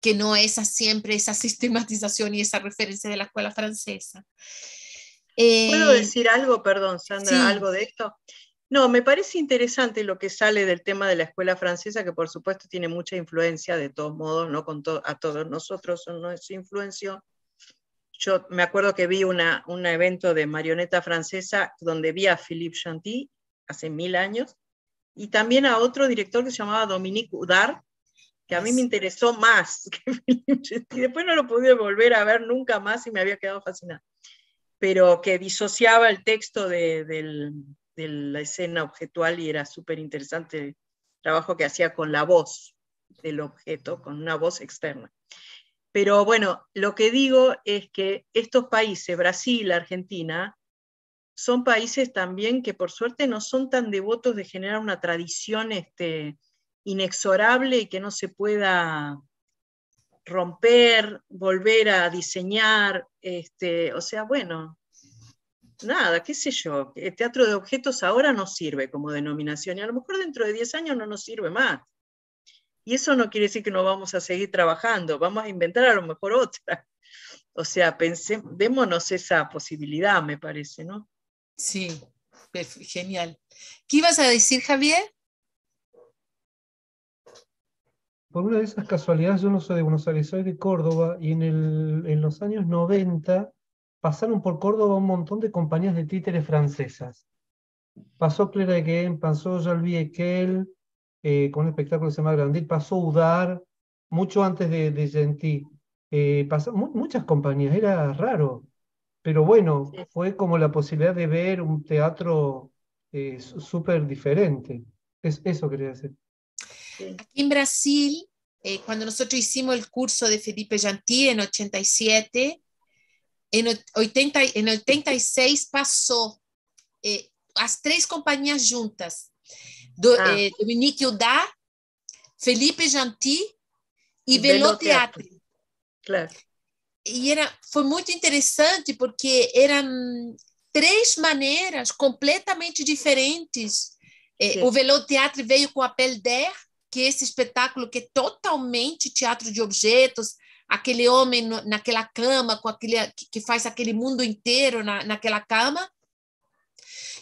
que no es siempre esa sistematización y esa referencia de la escuela francesa. ¿Puedo eh, decir algo, perdón, Sandra, algo de esto? No, me parece interesante lo que sale del tema de la escuela francesa, que por supuesto tiene mucha influencia, de todos modos, ¿no? Con a todos nosotros su influencia. Yo me acuerdo que vi una, un evento de marioneta francesa donde vi a Philippe Chanty hace mil años y también a otro director que se llamaba Dominique Udar, que a mí me interesó más que Philippe Chanty. Después no lo pude volver a ver nunca más y me había quedado fascinada. Pero que disociaba el texto del de la escena objetual y era súper interesante el trabajo que hacía con la voz del objeto, con una voz externa. Pero bueno, lo que digo es que estos países, Brasil, Argentina, son países también que por suerte no son tan devotos de generar una tradición este, inexorable y que no se pueda romper, volver a diseñar, este, o sea, bueno, nada, qué sé yo, el eh, teatro de objetos ahora no sirve como denominación y a lo mejor dentro de 10 años no nos sirve más. Y eso no quiere decir que no vamos a seguir trabajando, vamos a inventar a lo mejor otra. O sea, pensé démonos esa posibilidad, me parece, ¿no? Sí, genial. ¿Qué ibas a decir, Javier? Por una de esas casualidades, yo no soy de Buenos Aires, soy de Córdoba, y en, el, en los años 90 pasaron por Córdoba un montón de compañías de títeres francesas. Pasó Clara Again, pasó Jalvi Equel, eh, con un espectáculo que se llama Grandil, pasó Udar, mucho antes de, de Gentil. Eh, pasó, muchas compañías, era raro. Pero bueno, fue como la posibilidad de ver un teatro eh, súper diferente. Es, eso quería decir. Aquí en Brasil, eh, cuando nosotros hicimos el curso de Felipe Gentil en 87, Em, 80, em 86 passou eh, as três companhias juntas. Do, ah. eh, Dominique Udá, Felipe Janti e Velô Teatro. Claro. E era, foi muito interessante porque eram três maneiras completamente diferentes. Eh, o Velo Teatro veio com a d'air que é esse espetáculo que é totalmente teatro de objetos, aquele homem no, naquela cama, com aquele que faz aquele mundo inteiro na, naquela cama.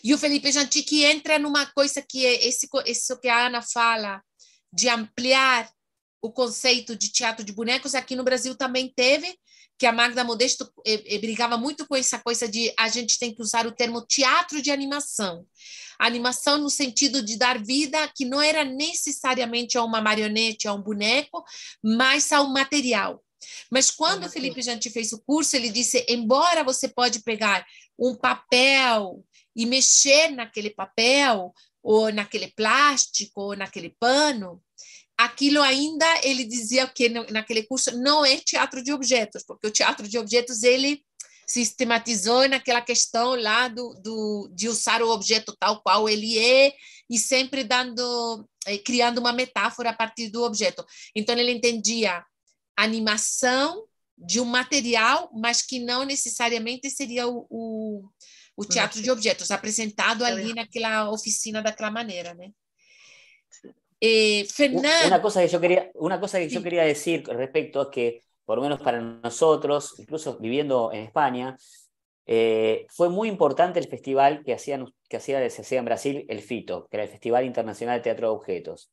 E o Felipe Janti que entra numa coisa que é esse, isso que a Ana fala, de ampliar o conceito de teatro de bonecos, aqui no Brasil também teve, que a Magda Modesto eh, eh brigava muito com essa coisa de a gente tem que usar o termo teatro de animação. animação no sentido de dar vida que não era necessariamente a uma marionete, a um boneco, mas ao material. Mas quando o Felipe Janti fez o curso, ele disse: embora você pode pegar um papel e mexer naquele papel, ou naquele plástico, ou naquele pano, aquilo ainda, ele dizia que naquele curso não é teatro de objetos, porque o teatro de objetos, ele sistematizou naquela questão lá do, do, de usar o objeto tal qual ele é e sempre dando eh, criando uma metáfora a partir do objeto. Então ele entendia animación de un um material, mas que no necesariamente sería o, teatro de objetos apresentado ali naquela oficina daquela maneira, né? Eh, Fernando... Una cosa que yo quería, una cosa que yo quería decir respecto a que, por lo menos para nosotros, incluso viviendo en España, eh, fue muy importante el festival que, hacían, que hacía, se hacía en Brasil, el FITO, que era el Festival Internacional de Teatro de Objetos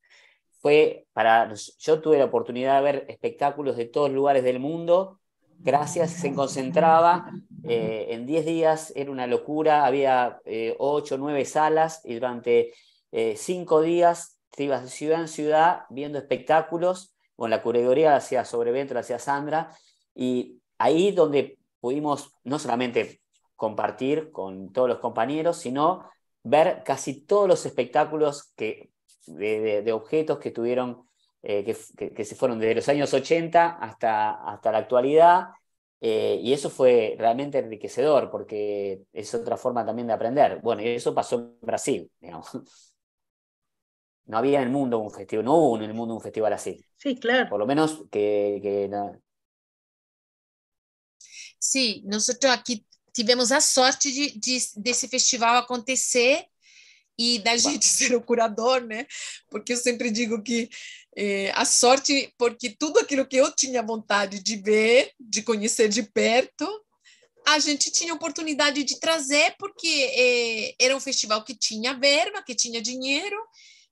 fue para, yo tuve la oportunidad de ver espectáculos de todos lugares del mundo, gracias, se concentraba, eh, en 10 días era una locura, había 8 o 9 salas y durante 5 eh, días te ibas de ciudad en ciudad viendo espectáculos, con la curaduría hacia Sobrevento, Sandra, y ahí donde pudimos no solamente compartir con todos los compañeros, sino ver casi todos los espectáculos que de, objetos que tuvieron eh, que, que, se fueron desde los años 80 hasta, hasta la actualidad. Eh, y eso fue realmente enriquecedor porque es otra forma también de aprender. Bueno, y eso pasó en Brasil, digamos. No había en el mundo un festival, no hubo en el mundo un festival así. Sí, claro. Por lo menos que, que nosotros aquí tuvimos la suerte la de, de, ese festival acontecer e da gente ser o curador, né? Porque eu sempre digo que eh, a sorte, porque tudo aquilo que eu tinha vontade de ver, de conhecer de perto, a gente tinha oportunidade de trazer, porque eh, era um festival que tinha verba, que tinha dinheiro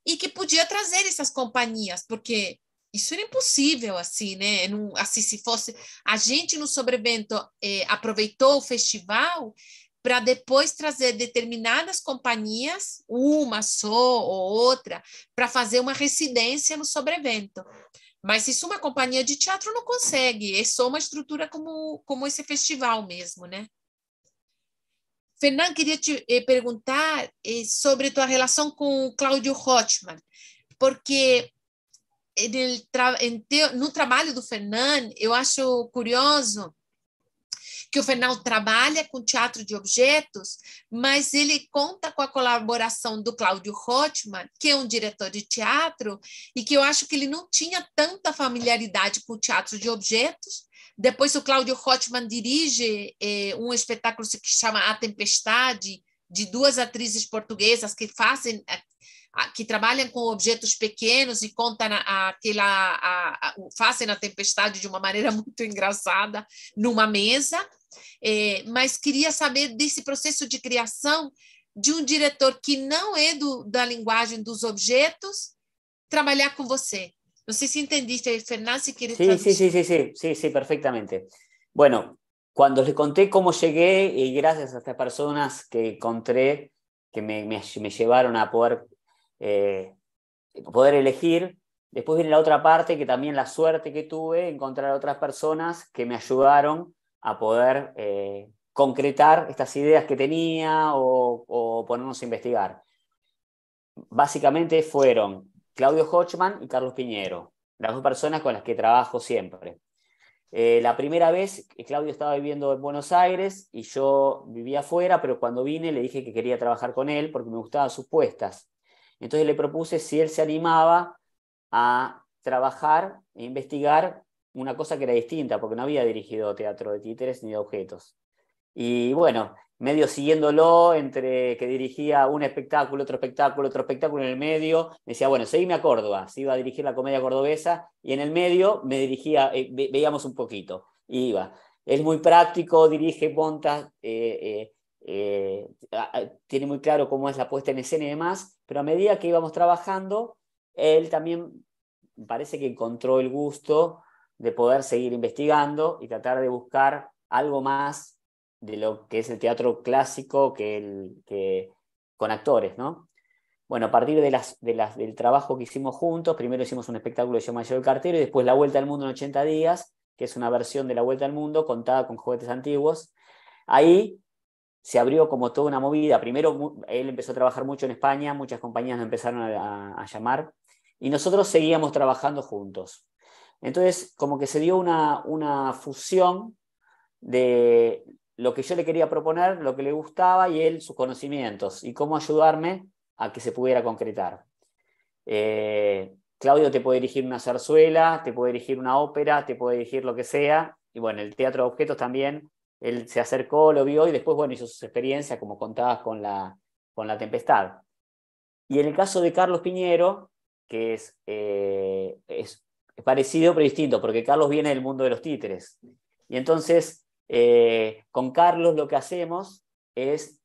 e que podia trazer essas companhias, porque isso era impossível assim, né? Não, assim, se fosse a gente no sobrevento eh, aproveitou o festival para depois trazer determinadas companhias, uma só ou outra, para fazer uma residência no sobrevento. Mas isso uma companhia de teatro não consegue, é só uma estrutura como, como esse festival mesmo, né? Fernando, queria te eh, perguntar eh, sobre tua relação com o Cláudio Rothman, porque no trabalho do Fernando, eu acho curioso que o Fernal trabalha com teatro de objetos, mas ele conta com a colaboração do Cláudio Rothman, que é um diretor de teatro, e que eu acho que ele não tinha tanta familiaridade com o teatro de objetos, depois o Cláudio Rothman dirige eh, um espetáculo que se chama A Tempestade, de duas atrizes portuguesas que fazem eh, que trabalham com objetos pequenos e contam aquela a, a, fazem a tempestade de uma maneira muito engraçada numa mesa é, mas queria saber desse processo de criação de um diretor que não é do, da linguagem dos objetos trabalhar com você. Não sei se entendiste, Fernando, se queres sí, sim, sim, sim, sim, sim, sim, perfectamente. Bueno, quando lhe conté como cheguei, e graças a estas pessoas que encontrei, que me, me, me llevaron a poder, eh, poder elegir, después viene la otra parte que también la suerte que tuve, encontrar otras personas que me ayudaron a poder eh, concretar estas ideas que tenía o, ponernos a investigar. Básicamente fueron Claudio Hochman y Carlos Piñero, las dos personas con las que trabajo siempre. Eh, la primera vez, eh, Claudio estaba viviendo en Buenos Aires y yo vivía afuera, pero cuando vine le dije que quería trabajar con él porque me gustaban sus puestas. Entonces le propuse si él se animaba a trabajar e investigar una cosa que era distinta, porque no había dirigido teatro de títeres ni de objetos. Y bueno, medio siguiéndolo entre que dirigía un espectáculo, otro espectáculo, otro espectáculo en el medio, decía, bueno, seguime a Córdoba, se iba a dirigir la comedia cordobesa y en el medio me dirigía, eh, veíamos un poquito, y iba. Es muy práctico, dirige, monta, eh, eh, tiene muy claro cómo es la puesta en escena y demás, pero a medida que íbamos trabajando, él también parece que encontró el gusto de poder seguir investigando y tratar de buscar algo más de lo que es el teatro clásico que, con actores, ¿no? Bueno, a partir de las, las, del trabajo que hicimos juntos, primero hicimos un espectáculo de se llama Yo Cartero y después La Vuelta al Mundo en 80 días, que es una versión de La Vuelta al Mundo contada con juguetes antiguos. Ahí se abrió como toda una movida. Primero él empezó a trabajar mucho en España, muchas compañías lo empezaron a llamar y nosotros seguíamos trabajando juntos. Entonces, como que se dio una, una fusión de lo que yo le quería proponer, lo que le gustaba y él sus conocimientos y cómo ayudarme a que se pudiera concretar. Eh, Claudio te puede dirigir una zarzuela, te puede dirigir una ópera, te puede dirigir lo que sea. Y bueno, el teatro de objetos también, él se acercó, lo vio y después, bueno, hizo sus experiencias, como contabas con la, con la tempestad. Y en el caso de Carlos Piñero, que es, eh, es es parecido pero distinto, porque Carlos viene del mundo de los títeres. Y entonces, eh, con Carlos lo que hacemos es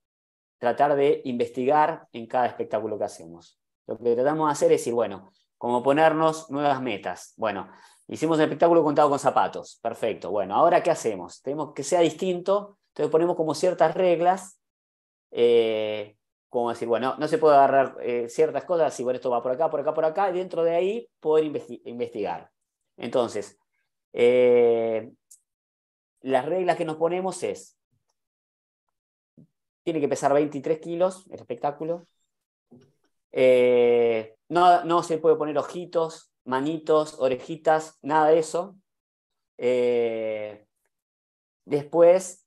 tratar de investigar en cada espectáculo que hacemos. Lo que tratamos de hacer es decir, bueno, como ponernos nuevas metas. Bueno, hicimos un espectáculo contado con zapatos, perfecto. Bueno, ahora ¿qué hacemos? Tenemos que sea distinto, entonces ponemos como ciertas reglas eh, como decir, bueno, no se puede agarrar eh, ciertas cosas, y bueno, esto va por acá, por acá, por acá, y dentro de ahí poder investigar. Entonces, eh, las reglas que nos ponemos es, tiene que pesar 23 kilos el espectáculo, eh, no, no se puede poner ojitos, manitos, orejitas, nada de eso. después,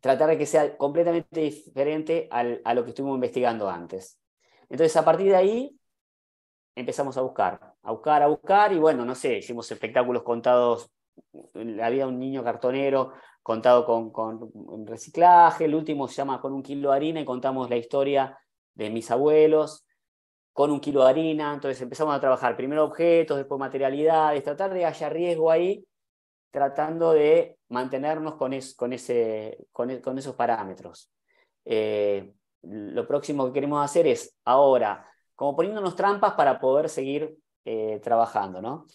tratar de que sea completamente diferente a lo que estuvimos investigando antes. Entonces, a partir de ahí, empezamos a buscar, a buscar, a buscar, y bueno, no sé, hicimos espectáculos contados, había un niño cartonero contado con, con reciclaje, el último se llama con un kilo de harina y contamos la historia de mis abuelos con un kilo de harina, entonces empezamos a trabajar primero objetos, después materialidades, tratar de hallar riesgo ahí tratando de mantenernos con, ese, e, con, esos parámetros. Eh, lo próximo que queremos hacer es ahora, como poniéndonos trampas para poder seguir eh, trabajando, ¿no?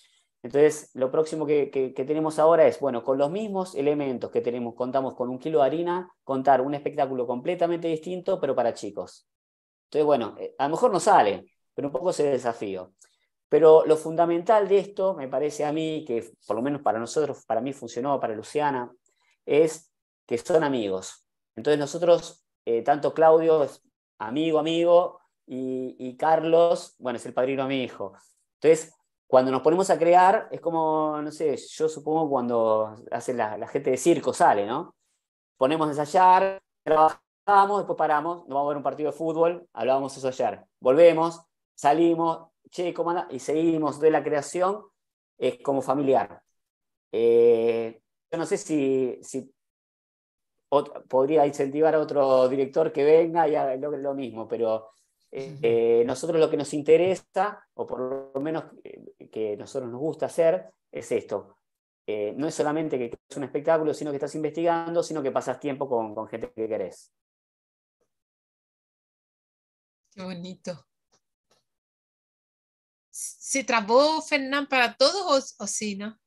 Entonces, lo próximo que, que, tenemos ahora es, bueno, con los mismos elementos que tenemos, contamos con un kilo de harina, contar un espectáculo completamente distinto, pero para chicos. Entonces, bueno, eh, a lo mejor no sale, pero un poco ese desafío. Pero lo fundamental de esto, me parece a mí, que por lo menos para nosotros, para mí funcionó, para Luciana, es que son amigos. Entonces nosotros, eh, tanto Claudio es amigo, amigo, y, Carlos, bueno, es el padrino a mi hijo. Entonces, cuando nos ponemos a crear, es como, no sé, yo supongo cuando hace la, gente de circo sale, ¿no? Ponemos a ensayar, trabajamos, después paramos, nos vamos a ver un partido de fútbol, hablábamos eso ayer, volvemos, salimos, che, ¿cómo anda? Y seguimos de la creación es como familiar. Eh, yo no sé si, podría incentivar a otro director que venga y haga, logre lo mismo, pero eh, nosotros lo que nos interesa, o por lo menos que, a nosotros nos gusta hacer, es esto. Eh, no es solamente que es un espectáculo, sino que estás investigando, sino que pasas tiempo con, con gente que querés. Qué bonito. ¿Se trabó Fernán para todos o, sí, no?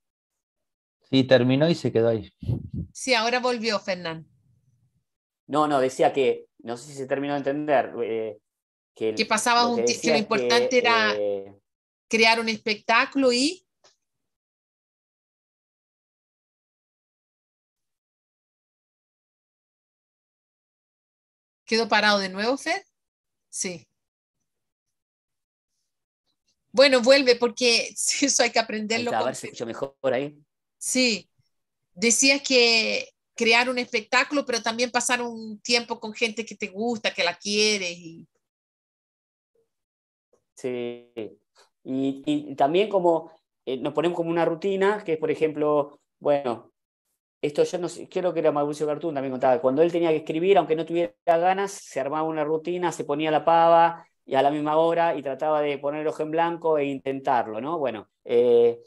Sí, terminó y se quedó ahí. Sí, ahora volvió Fernán. No, no, decía que, no sé si se terminó de entender, eh, que, pasaba un, que importante era eh, crear un espectáculo y... ¿Quedó parado de nuevo, Fer? Sí. Bueno, vuelve porque eso hay que aprenderlo. Está, mejor ahí. Sí. Decías que crear un espectáculo, pero también pasar un tiempo con gente que te gusta, que la quieres. Y... Sí. Y, también como eh, nos ponemos como una rutina, que es, por ejemplo, bueno, esto yo no sé, creo que era Mauricio Cartún también contaba, cuando él tenía que escribir, aunque no tuviera ganas, se armaba una rutina, se ponía la pava, y a la misma hora y trataba de poner el ojo en blanco e intentarlo, ¿no? Bueno, eh,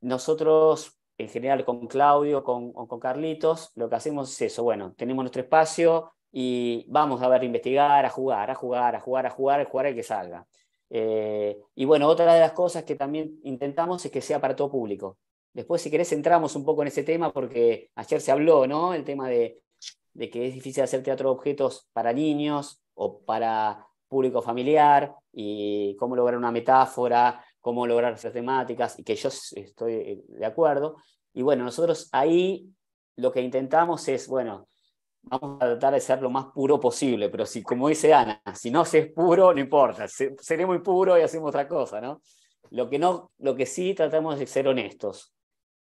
nosotros en general con Claudio con, con Carlitos, lo que hacemos es eso, bueno, tenemos nuestro espacio y vamos a ver, a investigar, a jugar, a jugar, a jugar, a jugar, a jugar el que salga. Eh, y bueno, otra de las cosas que también intentamos es que sea para todo público. Después, si querés, entramos un poco en ese tema porque ayer se habló, ¿no? El tema de, de que es difícil hacer teatro de objetos para niños o para público familiar y cómo lograr una metáfora, cómo lograr esas temáticas, y que yo estoy eh, de acuerdo. Y bueno, nosotros ahí lo que intentamos es, bueno, vamos a tratar de ser lo más puro posible, pero si, como dice Ana, si no se es puro, no importa, seremos muy puro y hacemos otra cosa, ¿no? Lo que, no, lo que sí tratamos de ser honestos.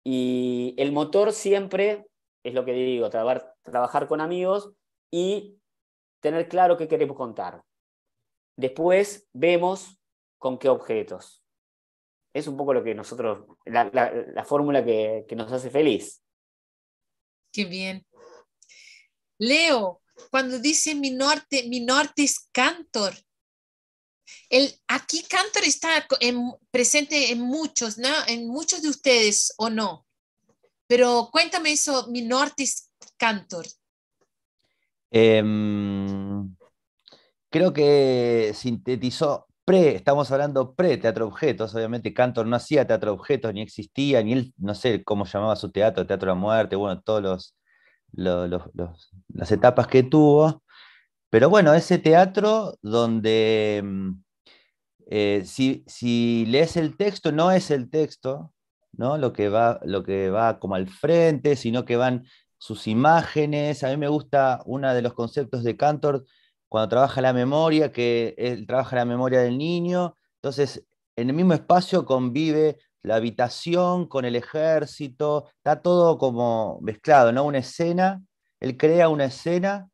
Y el motor siempre es lo que digo, trabajar con amigos y tener claro qué queremos contar. Después vemos con qué objetos. Es un poco lo que nosotros, la, fórmula que, nos hace feliz. Qué bien. Leo, cuando dice mi norte, mi norte es Cantor. El, aquí Cantor está en, presente en muchos, ¿no? En muchos de ustedes o no. Pero cuéntame eso, mi norte es Cantor. Em, creo que sintetizó pre, estamos hablando pre-teatro objetos, obviamente Cantor no hacía teatro objetos, ni existía, ni él, no sé cómo llamaba su teatro, teatro de muerte, bueno, todas las etapas que tuvo. Pero bueno, ese teatro donde mm, eh, si, si, lees el texto, no es el texto, ¿no? Lo que, va, lo que va como al frente, sino que van sus imágenes. A mí me gusta uno de los conceptos de Cantor, cuando trabaja la memoria, que él trabaja la memoria del niño. Entonces, en el mismo espacio convive la habitación con el ejército, está todo como mezclado, ¿no? Una escena, él crea una escena,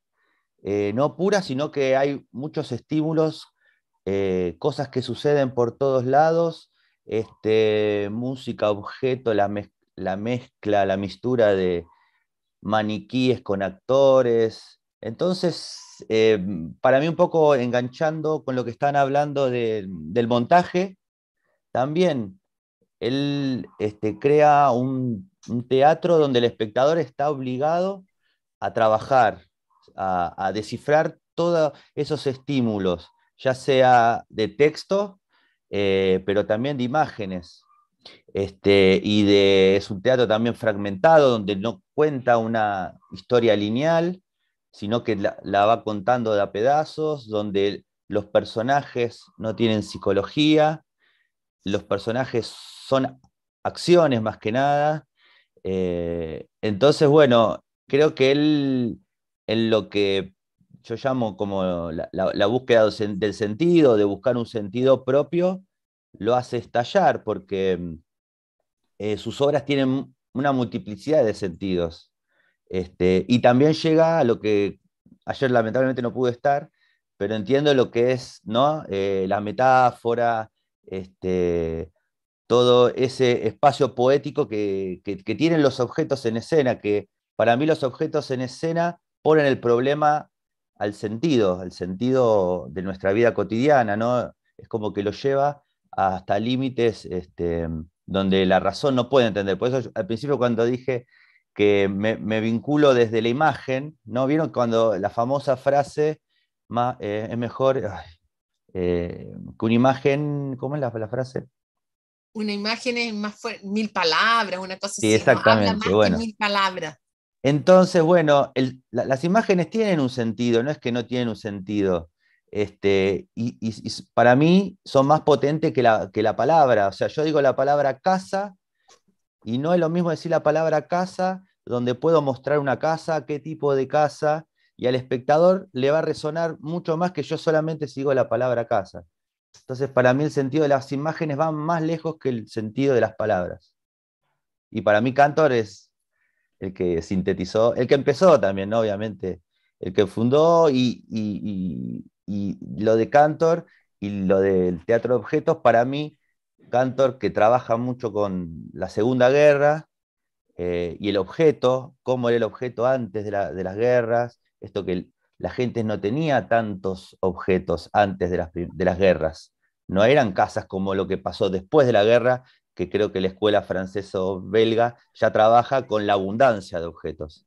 eh, no pura, sino que hay muchos estímulos, eh, cosas que suceden por todos lados, este, música, objeto, la, la mezcla, la mistura de maniquíes con actores. Entonces eh, para mí un poco enganchando con lo que están hablando del montaje, también él este, crea un, teatro donde el espectador está obligado a trabajar, a, descifrar todos esos estímulos, ya sea de texto, eh, pero también de imágenes. Este, y es un teatro también fragmentado, donde no cuenta una historia lineal, sino que la, va contando de a pedazos, donde los personajes no tienen psicología, los personajes son acciones más que nada. Eh, entonces, bueno, creo que él, en lo que yo llamo como la, búsqueda del sentido, de buscar un sentido propio, lo hace estallar, porque mm, eh, sus obras tienen una multiplicidad de sentidos. Este, y también llega a lo que ayer lamentablemente no pude estar, pero entiendo lo que es ¿no? Eh, la metáfora, este, todo ese espacio poético que, tienen los objetos en escena, que para mí los objetos en escena ponen el problema al sentido, al sentido de nuestra vida cotidiana, ¿no? Es como que lo lleva hasta límites este, donde la razón no puede entender. Por eso al principio cuando dije que me, vinculo desde la imagen, ¿no? ¿Vieron cuando la famosa frase eh, es mejor eh, que una imagen, ¿cómo es la, frase? Una imagen es más fuerte, mil palabras, una cosa sí, Exactamente, mil palabras. Entonces, bueno, las imágenes tienen un sentido, no es que no tienen un sentido. Este, y, para mí son más potentes que la, que la palabra. O sea, yo digo la palabra casa y no es lo mismo decir la palabra casa donde puedo mostrar una casa, qué tipo de casa, y al espectador le va a resonar mucho más que yo solamente sigo la palabra casa. Entonces, para mí el sentido de las imágenes va más lejos que el sentido de las palabras. Y para mí Cantor es el que sintetizó, el que empezó también, obviamente, el que fundó y, y, lo de Cantor y lo del teatro de objetos, para mí, Cantor que trabaja mucho con la Segunda Guerra, eh, y el objeto, cómo era el objeto antes de, las guerras, esto que la gente no tenía tantos objetos antes de las, guerras, no eran casas como lo que pasó después de la guerra, que creo que la escuela francesa o belga ya trabaja con la abundancia de objetos.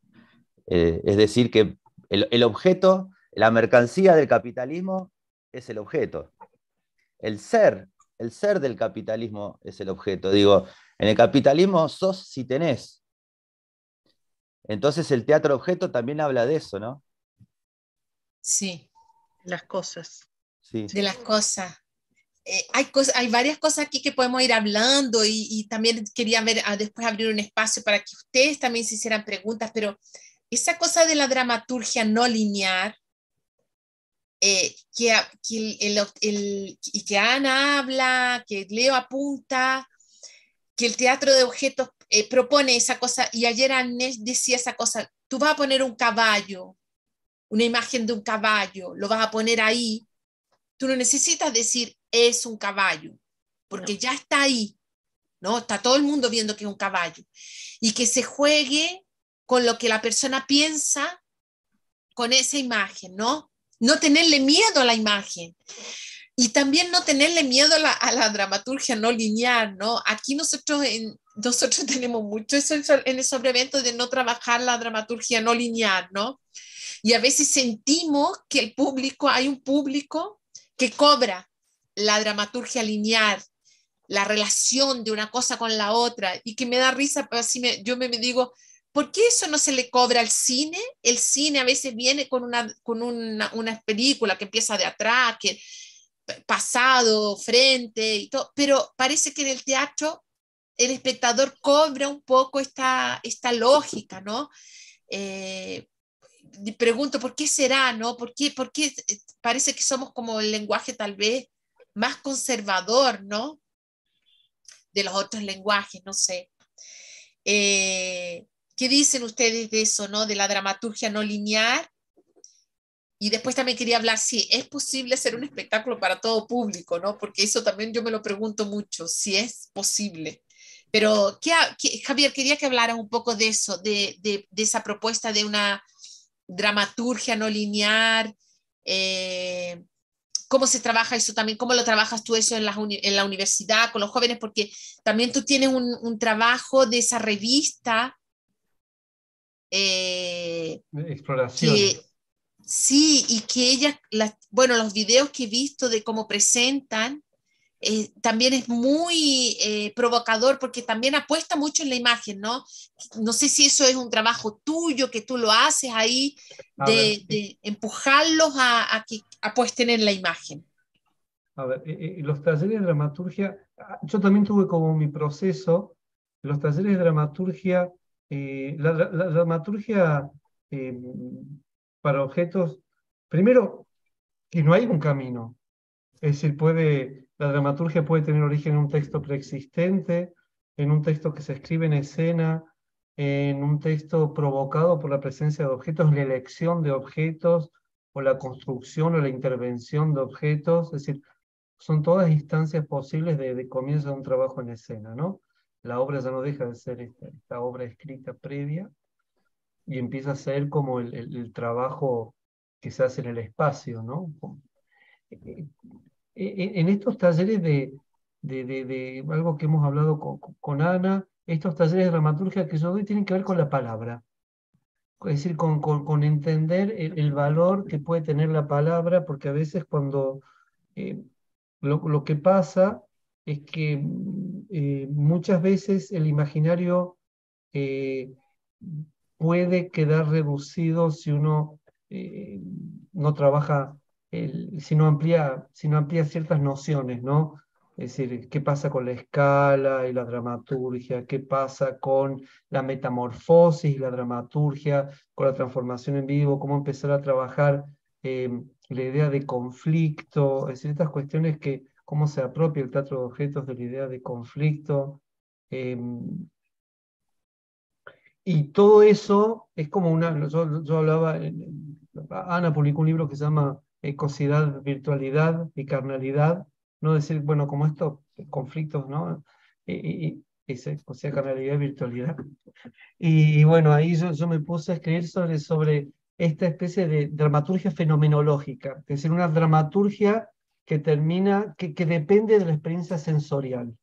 Eh, es decir, que el, el objeto, la mercancía del capitalismo es el objeto. El ser, el ser del capitalismo es el objeto. Digo, en el capitalismo sos si tenés, entonces el teatro objeto también habla de eso, ¿no? Sí. Las cosas. Sí. De las cosas. Eh, hay, hay varias cosas aquí que podemos ir hablando y, también quería ver, ah, después abrir un espacio para que ustedes también se hicieran preguntas, pero esa cosa de la dramaturgia no lineal, y eh, que, el, que Ana habla, que Leo apunta, que el teatro de objetos eh, propone esa cosa, y ayer Anés decía esa cosa, tú vas a poner un caballo, una imagen de un caballo, lo vas a poner ahí, tú no necesitas decir es un caballo, porque ya está ahí, ¿no? Está todo el mundo viendo que es un caballo. Y que se juegue con lo que la persona piensa con esa imagen, ¿no? No tenerle miedo a la imagen. Y también no tenerle miedo a la, dramaturgia no lineal, ¿no? Aquí nosotros en, nosotros tenemos mucho eso en el sobrevento de no trabajar la dramaturgia no lineal, ¿no? Y a veces sentimos que el público, hay un público que cobra la dramaturgia lineal, la relación de una cosa con la otra, y que me da risa, pero pues, así me, yo me, digo, ¿por qué eso no se le cobra al cine? El cine a veces viene con una, con una, película que empieza de atrás, que pasado, frente y todo, pero parece que en el teatro el espectador cobra un poco esta, esta lógica, ¿no? Eh, pregunto, ¿por qué será, no? ¿Por qué, eh, parece que somos como el lenguaje tal vez más conservador, ¿no? De los otros lenguajes, no sé. Eh, ¿Qué dicen ustedes de eso, no? De la dramaturgia no lineal. Y después también quería hablar si es posible hacer un espectáculo para todo público, ¿no? Porque eso también yo me lo pregunto mucho, si es posible. Pero, Javier, quería que hablara un poco de eso, de, esa propuesta de una dramaturgia no lineal. Eh, ¿Cómo se trabaja eso también? ¿Cómo lo trabajas tú eso en la, universidad con los jóvenes? Porque también tú tienes un, trabajo de esa revista. Eh, exploración. sí, y que ellas, bueno, los videos que he visto de cómo presentan, eh, también es muy eh, provocador porque también apuesta mucho en la imagen, ¿no? No sé si eso es un trabajo tuyo, que tú lo haces ahí, de, empujarlos a, que apuesten en la imagen. A ver, eh, los talleres de dramaturgia, ah, yo también tuve como mi proceso, los talleres de dramaturgia, la, la, dramaturgia em, para objetos, primero, que no hay un camino, es decir, puede, la dramaturgia puede tener origen en un texto preexistente, en un texto que se escribe en escena, en un texto provocado por la presencia de objetos, la elección de objetos o la construcción o la intervención de objetos, es decir, son todas instancias posibles de, comienzo de un trabajo en escena, ¿no? La obra ya no deja de ser esta, obra escrita previa y empieza a ser como el, trabajo que se hace en el espacio, ¿no? Eh, eh, en estos talleres de, de, de, algo que hemos hablado con, Ana, estos talleres de dramaturgia que yo doy tienen que ver con la palabra. Es decir, con, con, entender el, valor que puede tener la palabra, porque a veces cuando eh, lo, que pasa es que eh, muchas veces el imaginario eh, puede quedar reducido si uno no trabaja si, no amplía, si no ciertas nociones, ¿no? Es decir, ¿qué pasa con la escala y la dramaturgia? ¿Qué pasa con la metamorfosis y la dramaturgia? ¿Con la transformación en vivo? ¿Cómo empezar a trabajar eh, la idea de conflicto? Es decir, estas cuestiones que, ¿cómo se apropia el teatro de objetos de la idea de conflicto? Eh, y todo eso es como una, yo hablaba, Ana publicó un libro que se llama ecosidad, virtualidad y carnalidad, no decir, bueno, como estos conflictos, ¿no? Y, y, o sea, carnalidad y virtualidad. Y, bueno, ahí yo, me puse a escribir sobre, sobre esta especie de dramaturgia fenomenológica, es decir, una dramaturgia que termina, que, depende de la experiencia sensorial.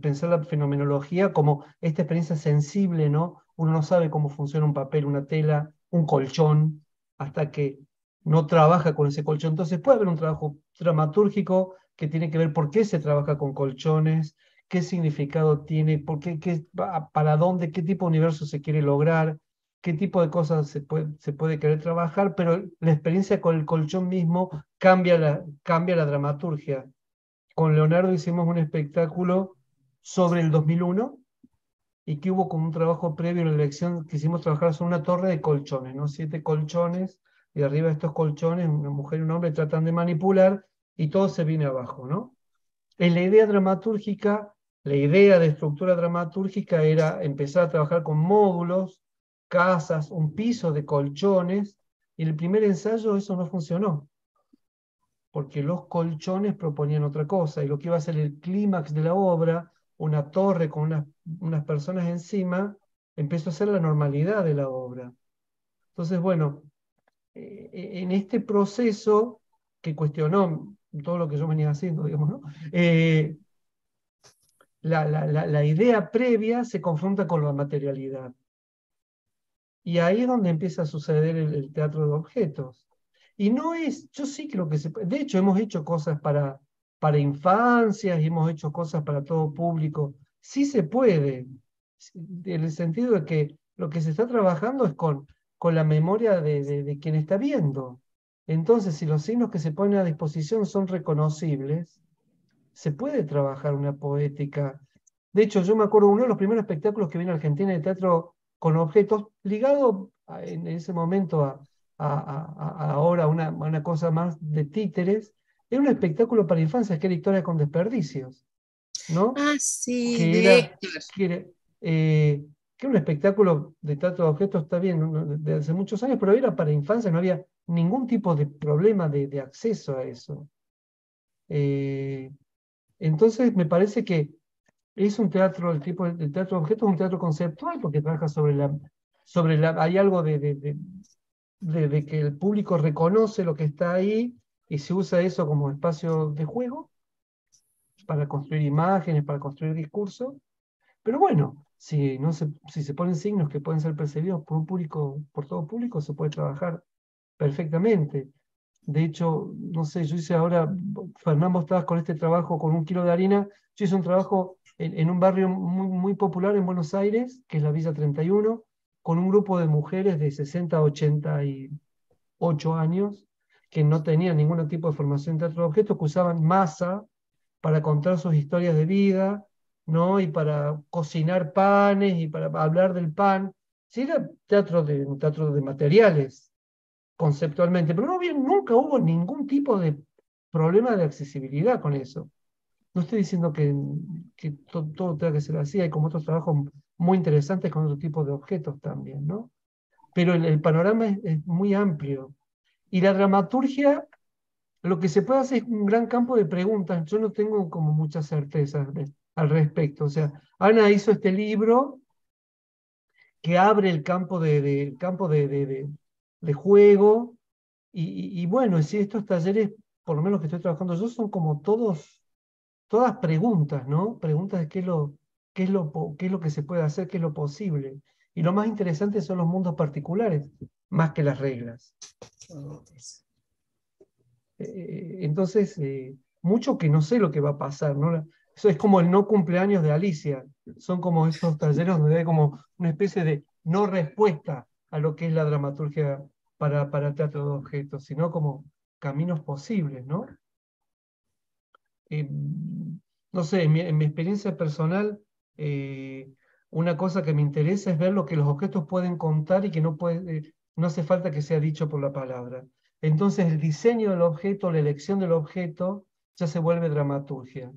pensar la fenomenología como esta experiencia sensible, ¿no? Uno no sabe cómo funciona un papel, una tela, un colchón, hasta que no trabaja con ese colchón. Entonces puede haber un trabajo dramatúrgico que tiene que ver por qué se trabaja con colchones, qué significado tiene, por qué, qué para dónde, qué tipo de universo se quiere lograr, qué tipo de cosas se puede, se puede querer trabajar, pero la experiencia con el colchón mismo cambia la, cambia la dramaturgia. Con Leonardo hicimos un espectáculo sobre el 2001 y que hubo como un trabajo previo en la elección que hicimos trabajar sobre una torre de colchones, ¿no? Siete colchones y arriba estos colchones una mujer y un hombre tratan de manipular y todo se viene abajo, ¿no? En la idea dramatúrgica, la idea de estructura dramatúrgica era empezar a trabajar con módulos, casas, un piso de colchones, y en el primer ensayo eso no funcionó, porque los colchones proponían otra cosa, y lo que iba a ser el clímax de la obra, una torre con unas personas encima, empezó a ser la normalidad de la obra. Entonces, bueno, eh, eh, en este proceso que cuestionó todo lo que yo venía haciendo, digamos, ¿no? Eh, la, la, la, idea previa se confronta con la materialidad. Y ahí es donde empieza a suceder el, teatro de objetos. Y no es, yo sí creo que se de hecho hemos hecho cosas para, para infancias y hemos hecho cosas para todo público. Sí se puede, en el sentido de que lo que se está trabajando es con con la memoria de, quien está viendo. Entonces, si los signos que se ponen a disposición son reconocibles, se puede trabajar una poética. De hecho, yo me acuerdo uno de los primeros espectáculos que vino a Argentina de teatro con objetos, ligado en ese momento a, ahora una, una cosa más de títeres, era un espectáculo para infancia que era Historia con Desperdicios. ¿no? Ah, sí, que un espectáculo de teatro de objetos, está bien, desde hace muchos años, pero era para infancia, no había ningún tipo de problema de, acceso a eso. Eh, entonces, me parece que es un teatro, el tipo de teatro de objetos es un teatro conceptual, porque trabaja sobre la... Sobre la hay algo de, de, de que el público reconoce lo que está ahí y se usa eso como espacio de juego para construir imágenes, para construir discurso. Pero bueno, si, no se, si se ponen signos que pueden ser percibidos por un público, por todo público, se puede trabajar perfectamente. De hecho, no sé, yo hice ahora, Fernando, estabas con este trabajo con un kilo de harina, yo hice un trabajo en, un barrio muy, muy, popular en Buenos Aires, que es la Villa 31, con un grupo de mujeres de 60 a 88 años, que no tenían ningún tipo de formación de teatro de que usaban masa para contar sus historias de vida, y para cocinar panes y para hablar del pan. Sí, era teatro de, un teatro de materiales, conceptualmente, pero no nunca hubo ningún tipo de problema de accesibilidad con eso. No estoy diciendo que, todo, todo tenga que ser así, hay como otros trabajos muy interesantes con otro tipo de objetos también, ¿no? Pero el, panorama es, muy amplio. Y la dramaturgia lo que se puede hacer es un gran campo de preguntas. Yo no tengo como muchas certezas de, al respecto. O sea, Ana hizo este libro que abre el campo de, campo de, juego y, y, bueno, si estos talleres, por lo menos que estoy trabajando yo, son como todos, todas preguntas, ¿no? Preguntas de qué es lo, qué es lo, qué es lo que se puede hacer, qué es lo posible. Y lo más interesante son los mundos particulares, más que las reglas. Eh, eh, entonces, eh, mucho que no sé lo que va a pasar, ¿no? Eso es como el no cumpleaños de Alicia. Son como esos talleres donde hay como una especie de no respuesta a lo que es la dramaturgia para, para teatro de objetos, sino como caminos posibles, ¿no? Em, no sé, en mi, experiencia personal, eh, una cosa que me interesa es ver lo que los objetos pueden contar y que no, puede, eh, no hace falta que sea dicho por la palabra. Entonces el diseño del objeto, la elección del objeto, ya se vuelve dramaturgia.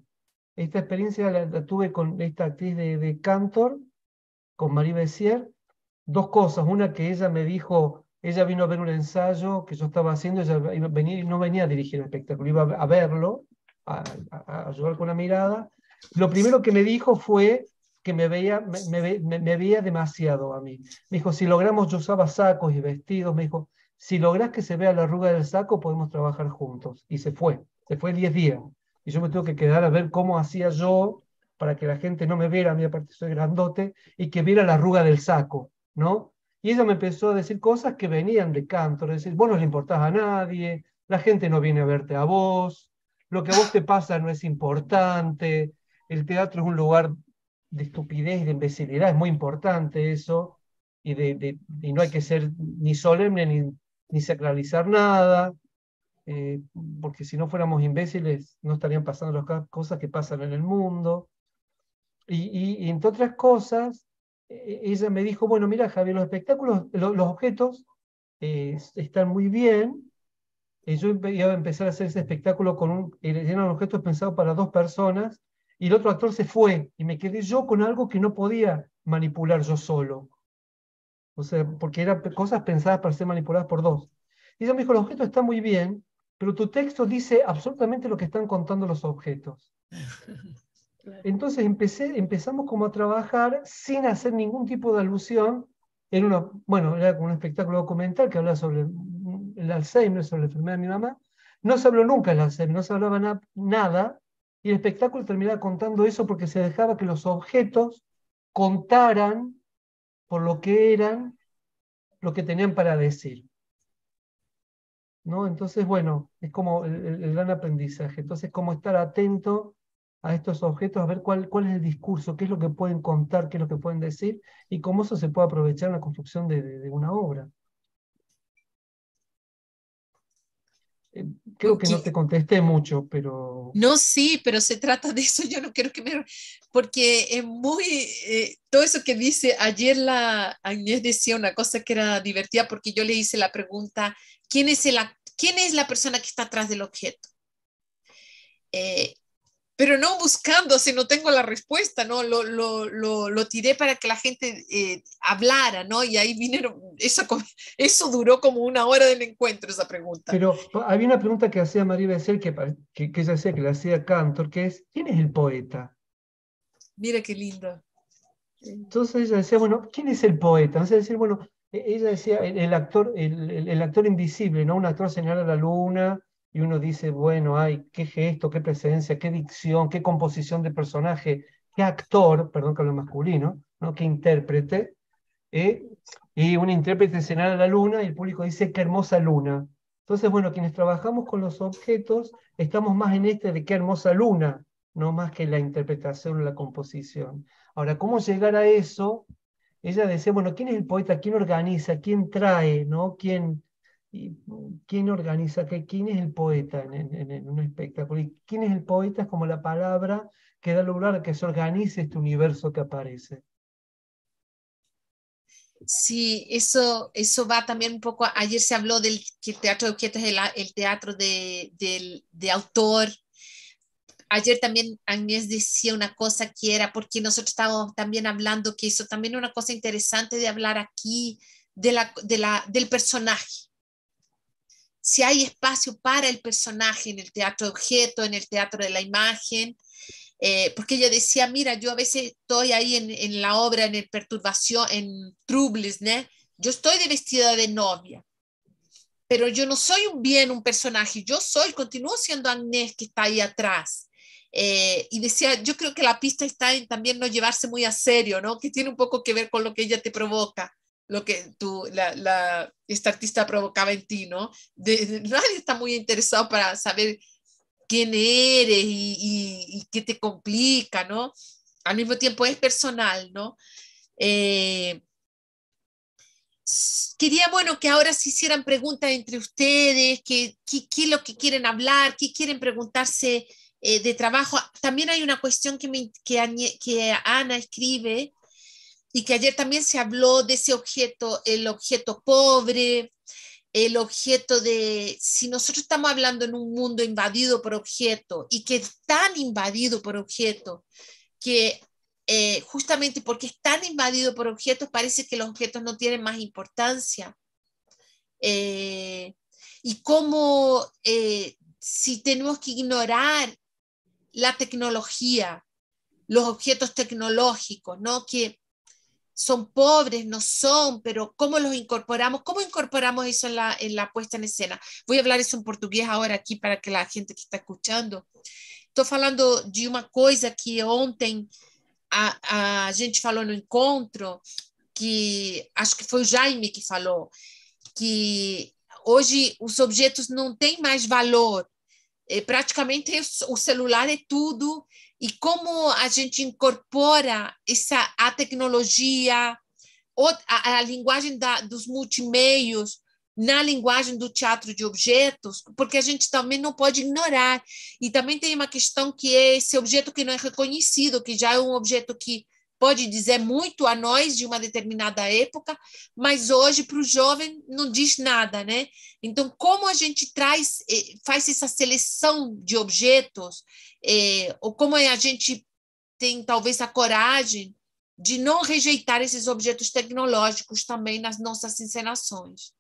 Esta experiencia la, tuve con esta actriz de, Cantor, con Marie Bessier. Dos cosas. Una que ella me dijo, ella vino a ver un ensayo que yo estaba haciendo, ella iba, y no venía a dirigir el espectáculo, iba a verlo, a, ayudar con la mirada. Lo primero que me dijo fue, que me veía, demasiado a mí. Me dijo, si logramos, yo usaba sacos y vestidos, me dijo, si logras que se vea la arruga del saco, podemos trabajar juntos. Y se fue, se fue 10 días y yo me tengo que quedar a ver cómo hacía yo para que la gente no me viera, a mí aparte soy grandote, y que viera la arruga del saco, ¿no? Y ella me empezó a decir cosas que venían de canto decir, vos no le importás a nadie, la gente no viene a verte a vos, lo que a vos te pasa no es importante, el teatro es un lugar de estupidez, de imbecilidad, es muy importante eso, y, de, y no hay que ser ni solemne ni, ni sacralizar nada, eh, porque si no fuéramos imbéciles no estarían pasando las cosas que pasan en el mundo. Y, entre otras cosas, e-, ella me dijo, bueno, mira Javier, los espectáculos, los objetos eh, están muy bien. yo iba a empezar a hacer ese espectáculo con un, eran objetos pensados para dos personas, y el otro actor se fue, y me quedé yo con algo que no podía manipular yo solo. O sea, porque eran cosas pensadas para ser manipuladas por dos. Y ella me dijo, los objetos están muy bien, pero tu texto dice absolutamente lo que están contando los objetos. Entonces empecé, empezamos como a trabajar sin hacer ningún tipo de alusión. En una, bueno, era como un espectáculo documental que hablaba sobre el Alzheimer, sobre la enfermedad de mi mamá. No se habló nunca del Alzheimer, no se hablaba nada. Y el espectáculo terminaba contando eso porque se dejaba que los objetos contaran por lo que eran, lo que tenían para decir. ¿no? Entonces, bueno, es como el, gran aprendizaje. Entonces, como estar atento a estos objetos, a ver cuál, cuál es el discurso, qué es lo que pueden contar, qué es lo que pueden decir, y cómo eso se puede aprovechar en la construcción de, de una obra. Eh, creo que no te contesté mucho, pero... No, sí, pero se trata de eso, yo no quiero que me... Porque es muy... Eh, todo eso que dice, ayer la Agnés decía una cosa que era divertida porque yo le hice la pregunta, ¿quién es, la ¿quién es la persona que está atrás del objeto? Eh, pero no buscando si no tengo la respuesta, ¿no? Lo, lo, lo, lo tiré para que la gente eh, hablara, ¿no? Y ahí vinieron, eso, eso duró como una hora del encuentro, esa pregunta. Pero había una pregunta que hacía María Becer, que, que, que, ella hacía, que la hacía Cantor, que es, ¿quién es el poeta? Mira qué linda. Entonces ella decía, bueno, ¿quién es el poeta? Entonces decir, bueno, e, ella decía, el, actor, el, el, actor invisible, ¿no? Un actor a la luna, y uno dice, bueno, ay, qué gesto, qué presencia, qué dicción, qué composición de personaje, qué actor, perdón que hablo masculino, ¿no? qué intérprete, ¿eh? y un intérprete escena a la luna y el público dice, qué hermosa luna. Entonces, bueno, quienes trabajamos con los objetos estamos más en este de qué hermosa luna, no más que la interpretación o la composición. Ahora, ¿cómo llegar a eso? Ella dice, bueno, ¿quién es el poeta? ¿Quién organiza? ¿Quién trae? ¿no? ¿Quién, y quién organiza qué, quién es el poeta en, un espectáculo, y quién es el poeta es como la palabra que da lugar a que se organice este universo que aparece. Sí, eso, eso va también un poco, ayer se habló del que el teatro de objetos es el, teatro de, del, de autor. Ayer también Agnés decía una cosa que era, porque nosotros estábamos también hablando que eso también es una cosa interesante de hablar aquí de la, de la, del personaje si hay espacio para el personaje en el teatro de objeto, en el teatro de la imagen, eh, porque ella decía, mira, yo a veces estoy ahí en, la obra, en el perturbación, en Troubles, ¿no? yo estoy de vestida de novia, pero yo no soy un bien, un personaje, yo soy, continúo siendo Agnés que está ahí atrás. Eh, y decía, yo creo que la pista está en también no llevarse muy a serio, ¿no? Que tiene un poco que ver con lo que ella te provoca lo que tú, la, la, esta artista provocaba en ti, ¿no? De, nadie está muy interesado para saber quién eres y, y, qué te complica, ¿no? Al mismo tiempo es personal, ¿no? Eh, quería, bueno, que ahora se hicieran preguntas entre ustedes, qué que, es lo que quieren hablar, qué quieren preguntarse eh, de trabajo. También hay una cuestión que, me, que, que Ana escribe, y que ayer también se habló de ese objeto, el objeto pobre, el objeto de, si nosotros estamos hablando en un mundo invadido por objetos y que es tan invadido por objetos, que eh, justamente porque es tan invadido por objetos, parece que los objetos no tienen más importancia. Eh, y cómo eh, si tenemos que ignorar la tecnología, los objetos tecnológicos, ¿no? Que son pobres, no son, pero cómo los incorporamos, cómo incorporamos eso en la, en la puesta en escena. Voy a hablar isso em português agora aqui para que a gente que está escuchando. Estou falando de uma coisa que ontem a, a gente falou no encontro, que acho que foi o Jaime que falou, que hoje os objetos não têm mais valor. Eh, praticamente o celular é tudo, e como a gente incorpora essa a tecnologia, a, a linguagem da, dos multimeios na linguagem do teatro de objetos, porque a gente também não pode ignorar. E também tem uma questão que é esse objeto que não é reconhecido, que já é um objeto que pode dizer muito a nós de uma determinada época, mas hoje para o jovem não diz nada, né? Então, como a gente traz, eh, faz essa seleção de objetos, é, ou como a gente tem talvez a coragem de não rejeitar esses objetos tecnológicos também nas nossas encenações.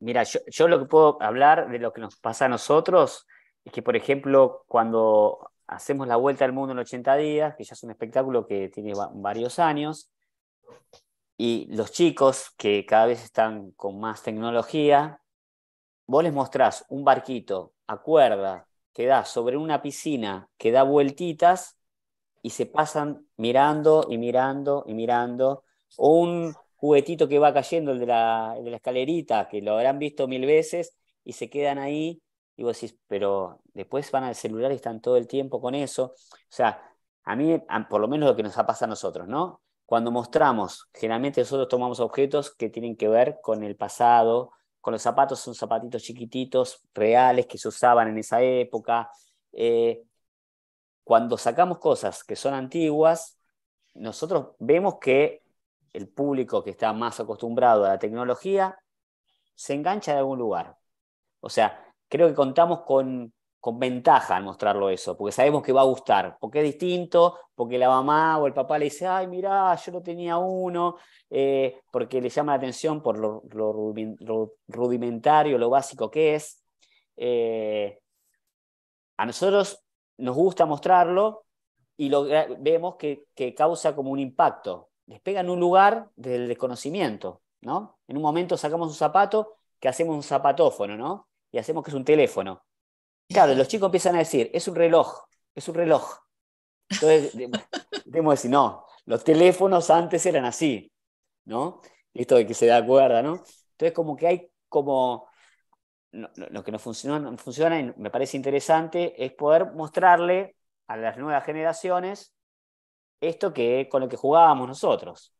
Mira, yo, yo lo que puedo hablar de lo que nos pasa a nosotros es que, por ejemplo, cuando hacemos la vuelta al mundo en 80 días, que ya es un espectáculo que tiene varios años. Y los chicos que cada vez están con más tecnología, vos les mostrás un barquito a cuerda que da sobre una piscina que da vueltitas y se pasan mirando y mirando y mirando. O un juguetito que va cayendo, el de la, escalerita, que lo habrán visto mil veces y se quedan ahí y vos decís, pero después van al celular y están todo el tiempo con eso. O sea, a mí, por lo menos lo que nos ha pasado a nosotros, ¿no? Cuando mostramos, generalmente nosotros tomamos objetos que tienen que ver con el pasado, con los zapatos, son zapatitos chiquititos, reales, que se usaban en esa época. Eh, cuando sacamos cosas que son antiguas, nosotros vemos que el público que está más acostumbrado a la tecnología se engancha de algún lugar. O sea, creo que contamos con, ventaja al mostrarlo eso, porque sabemos que va a gustar, porque es distinto, porque la mamá o el papá le dice, ay, mirá, yo no tenía uno, eh, porque le llama la atención por lo, rudimentario, lo básico que es. Eh, a nosotros nos gusta mostrarlo y lo, vemos que, causa como un impacto. despega en un lugar del desconocimiento, ¿no? En un momento sacamos un zapato que hacemos un zapatófono, ¿no? y hacemos que es un teléfono. Claro, los chicos empiezan a decir, es un reloj, es un reloj. Entonces, debemos decir, no, los teléfonos antes eran así, ¿no? Esto de que se da cuerda, ¿no? Entonces, como que hay como... Lo, que no funciona, y me parece interesante es poder mostrarle a las nuevas generaciones esto que con lo que jugábamos nosotros.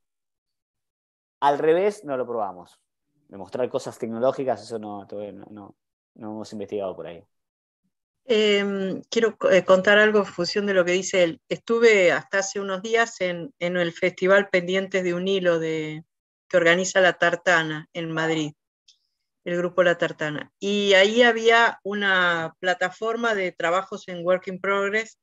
Al revés no lo probamos. Demostrar cosas tecnológicas, eso no, no hemos investigado por ahí. Em, quiero eh, contar algo en función de lo que dice él. Estuve hasta hace unos días en, en el Festival Pendientes de un Hilo de, que organiza La Tartana en Madrid, el grupo La Tartana. Y ahí había una plataforma de trabajos en Work in Progress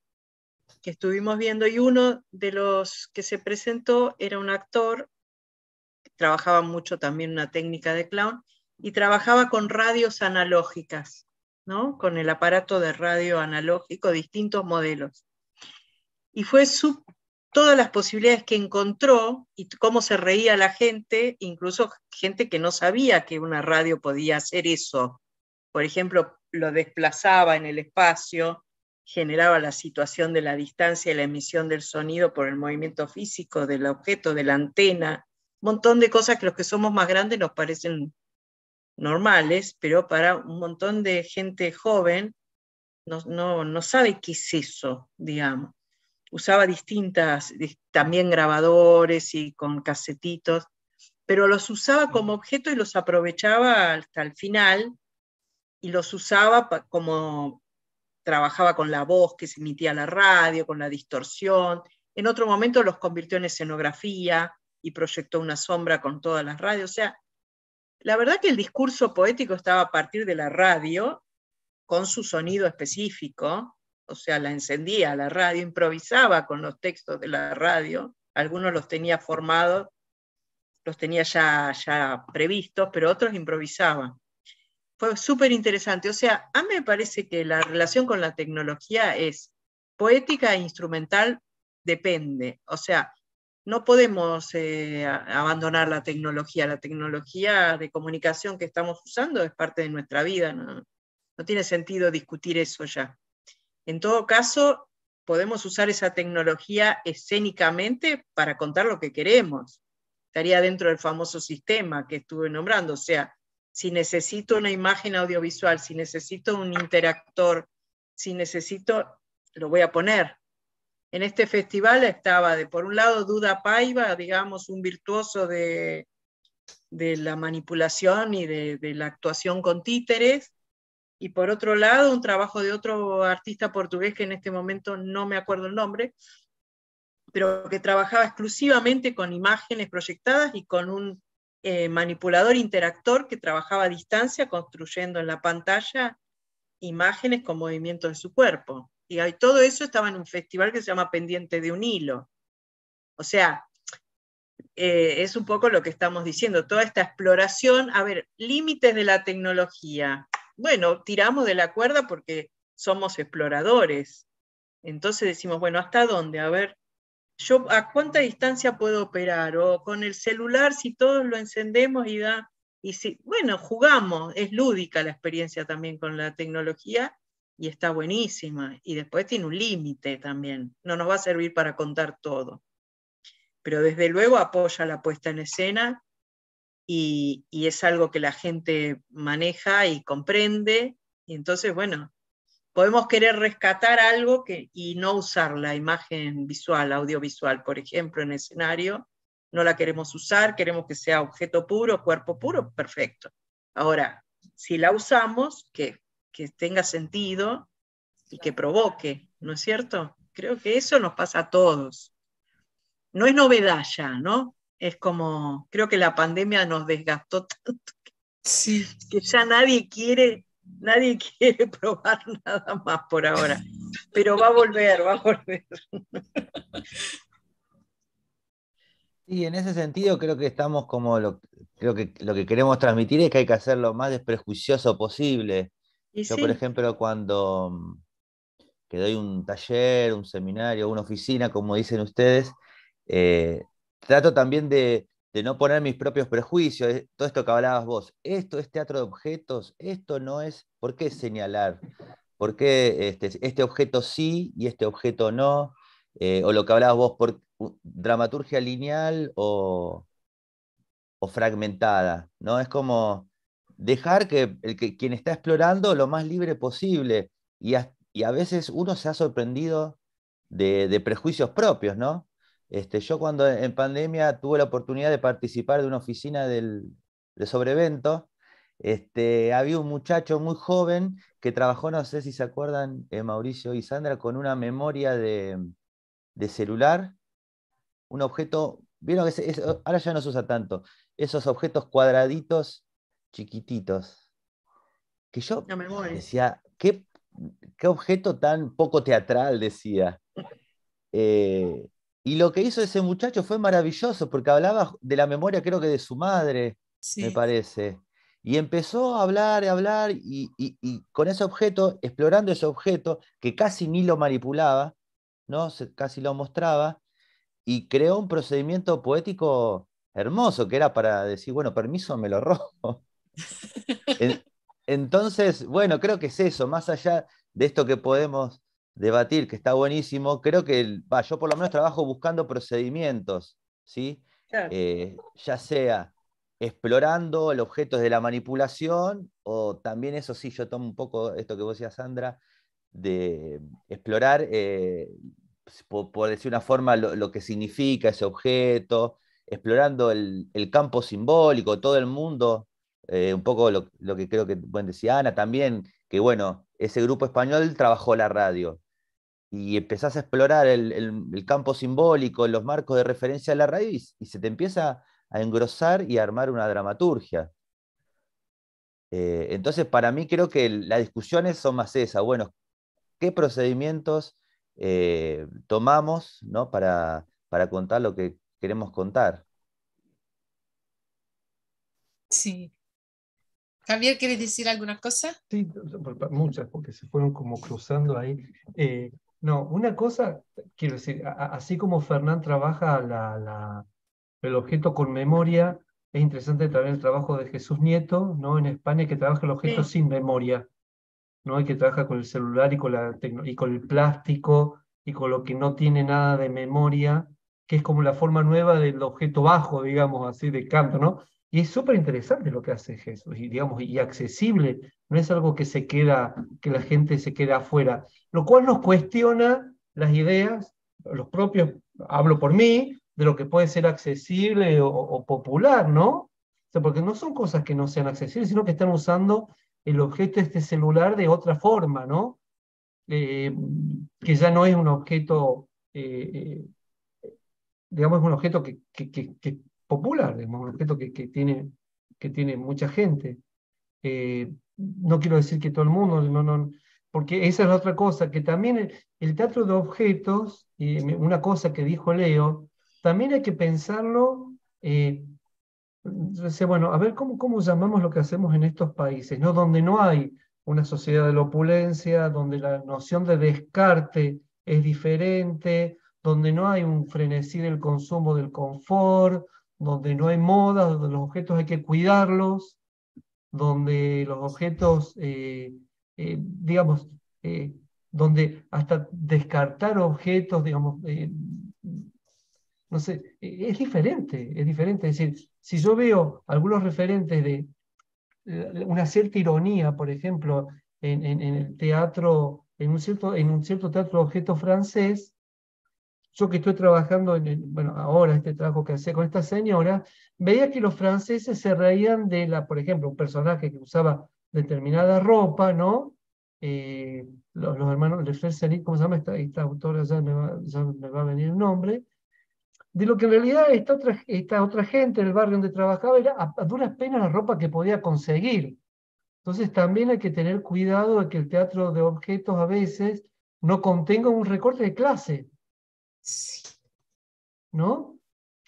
que estuvimos viendo y uno de los que se presentó era un actor, que trabajaba mucho también una técnica de clown, y trabajaba con radios analógicas, ¿no? con el aparato de radio analógico, distintos modelos. Y fue su, todas las posibilidades que encontró y cómo se reía la gente, incluso gente que no sabía que una radio podía hacer eso. Por ejemplo, lo desplazaba en el espacio, generaba la situación de la distancia y la emisión del sonido por el movimiento físico del objeto, de la antena, un montón de cosas que los que somos más grandes nos parecen normales, pero para un montón de gente joven no, sabe qué es eso, digamos. Usaba distintas, eh, también grabadores y con casetitos, pero los usaba como objeto y los aprovechaba hasta el final y los usaba como trabajaba con la voz que se emitía la radio, con la distorsión. En otro momento los convirtió en escenografía y proyectó una sombra con todas las radios. O sea, la verdad que el discurso poético estaba a partir de la radio, con su sonido específico, o sea, la encendía la radio, improvisaba con los textos de la radio, algunos los tenía formados, los tenía ya, ya previstos, pero otros improvisaban. Fue súper interesante. O sea, a mí me parece que la relación con la tecnología es poética e instrumental, depende. O sea, no podemos eh, abandonar la tecnología. La tecnología de comunicación que estamos usando es parte de nuestra vida. No, no tiene sentido discutir eso ya. En todo caso, podemos usar esa tecnología escénicamente para contar lo que queremos. Estaría dentro del famoso sistema que estuve nombrando. O sea, si necesito una imagen audiovisual, si necesito un interactor, si necesito, lo voy a poner. En este festival estaba de, por un lado, Duda Paiva, digamos, un virtuoso de, la manipulación y de, la actuación con títeres, y por otro lado, un trabajo de otro artista portugués que en este momento no me acuerdo el nombre, pero que trabajaba exclusivamente con imágenes proyectadas y con un eh, manipulador interactor que trabajaba a distancia construyendo en la pantalla imágenes con movimientos de su cuerpo. Y todo eso estaba en un festival que se llama Pendiente de un Hilo. O sea, eh, es un poco lo que estamos diciendo, toda esta exploración, a ver, límites de la tecnología. Bueno, tiramos de la cuerda porque somos exploradores. Entonces decimos, bueno, ¿hasta dónde? A ver, yo a cuánta distancia puedo operar o con el celular si todos lo encendemos y da y si bueno jugamos es lúdica la experiencia también con la tecnología y está buenísima. Y después tiene un límite también. No nos va a servir para contar todo. Pero desde luego apoya la puesta en escena y, es algo que la gente maneja y comprende. Y entonces, bueno, podemos querer rescatar algo que, y no usar la imagen visual, audiovisual, por ejemplo, en escenario. No la queremos usar, queremos que sea objeto puro, cuerpo puro, perfecto. Ahora, si la usamos, ¿qué? que tenga sentido y que provoque, ¿no es cierto? Creo que eso nos pasa a todos. No es novedad ya, ¿no? Es como, creo que la pandemia nos desgastó tanto que, ya nadie quiere, nadie quiere probar nada más por ahora. Pero va a volver, va a volver. Y en ese sentido creo que estamos como lo, creo que lo que queremos transmitir es que hay que hacer lo más desprejuicioso posible, yo, por ejemplo, cuando mm, que doy un taller, un seminario, una oficina, como dicen ustedes, eh, trato también de, no poner mis propios prejuicios, eh, todo esto que hablabas vos, esto es teatro de objetos, esto no es, ¿por qué señalar? ¿Por qué este, este objeto sí y este objeto no? Eh, o lo que hablabas vos, por, dramaturgia lineal o, o fragmentada, ¿no? Es como dejar que, el quien está explorando lo más libre posible. Y a, y a veces uno se ha sorprendido de, prejuicios propios, ¿no? Este, yo cuando en pandemia tuve la oportunidad de participar de una oficina del, de sobrevento, este, había un muchacho muy joven que trabajó, no sé si se acuerdan, eh, Mauricio y Sandra, con una memoria de, celular, un objeto, vieron que ahora ya no se usa tanto, esos objetos cuadraditos chiquititos, que yo decía, ¿qué, objeto tan poco teatral decía. Eh, y lo que hizo ese muchacho fue maravilloso, porque hablaba de la memoria, creo que de su madre, me parece. Y empezó a hablar y hablar, y, con ese objeto, explorando ese objeto, que casi ni lo manipulaba, ¿no? casi lo mostraba, y creó un procedimiento poético hermoso, que era para decir, bueno, permiso, me lo robo. Entonces, bueno, creo que es eso, más allá de esto que podemos debatir, que está buenísimo, creo que, va, yo por lo menos trabajo buscando procedimientos, ¿sí? Eh, ya sea explorando el objeto de la manipulación, o también eso sí, yo tomo un poco esto que vos decías, Sandra, de explorar, eh, por, decir una forma, lo, que significa ese objeto, explorando el campo simbólico, todo el mundo eh, un poco lo, que creo que bueno, decía Ana también, que bueno, ese grupo español trabajó la radio y empezás a explorar el, campo simbólico, los marcos de referencia de la radio y, se te empieza a engrosar y a armar una dramaturgia. Eh, entonces, para mí creo que las discusiones son más esas, bueno, ¿qué procedimientos eh, tomamos para contar lo que queremos contar? Sí, Javier, ¿quieres decir alguna cosa? Sí, muchas, porque se fueron como cruzando ahí. Eh, no, una cosa, quiero decir, así como Fernán trabaja la, el objeto con memoria, es interesante también el trabajo de Jesús Nieto, ¿no? En España, que trabaja el objeto sin memoria, ¿no? Y que trabaja con el celular y con, la, y con el plástico y con lo que no tiene nada de memoria, que es como la forma nueva del objeto bajo, digamos así, de campo, ¿no? Y es súper interesante lo que hace Jesús, y digamos, y accesible, no es algo que se queda, que la gente se queda afuera, lo cual nos cuestiona las ideas, los propios, hablo por mí, de lo que puede ser accesible o, popular, ¿no? O sea, porque no son cosas que no sean accesibles, sino que están usando el objeto de este celular de otra forma, ¿no? Eh, que ya no es un objeto, eh, eh, digamos, un objeto que popular, digamos, un objeto que, que, tiene, que tiene mucha gente. Eh, no quiero decir que todo el mundo, no, no, porque esa es la otra cosa, que también el, teatro de objetos, una cosa que dijo Leo, también hay que pensarlo, eh, bueno, a ver, ¿cómo, ¿cómo llamamos lo que hacemos en estos países? ¿no? Donde no hay una sociedad de la opulencia, donde la noción de descarte es diferente, donde no hay un frenesí del consumo del confort, donde no hay moda, donde los objetos hay que cuidarlos, donde los objetos, eh, eh, digamos, eh, donde hasta descartar objetos, digamos, no sé, es diferente, es diferente. Es decir, si yo veo algunos referentes de una cierta ironía, por ejemplo, en, en, el teatro, en un, cierto, en un cierto teatro objeto francés, yo que estoy trabajando, en bueno, ahora este trabajo que hacía con esta señora, veía que los franceses se reían de la, por ejemplo, un personaje que usaba determinada ropa, ¿no? Eh, los, los, hermanos de ¿cómo se llama esta, esta autora? Ya me, va, a venir el nombre. De lo que en realidad esta otra, esta otra gente del barrio donde trabajaba era a duras penas la ropa que podía conseguir. Entonces también hay que tener cuidado de que el teatro de objetos a veces no contenga un recorte de clase ¿No?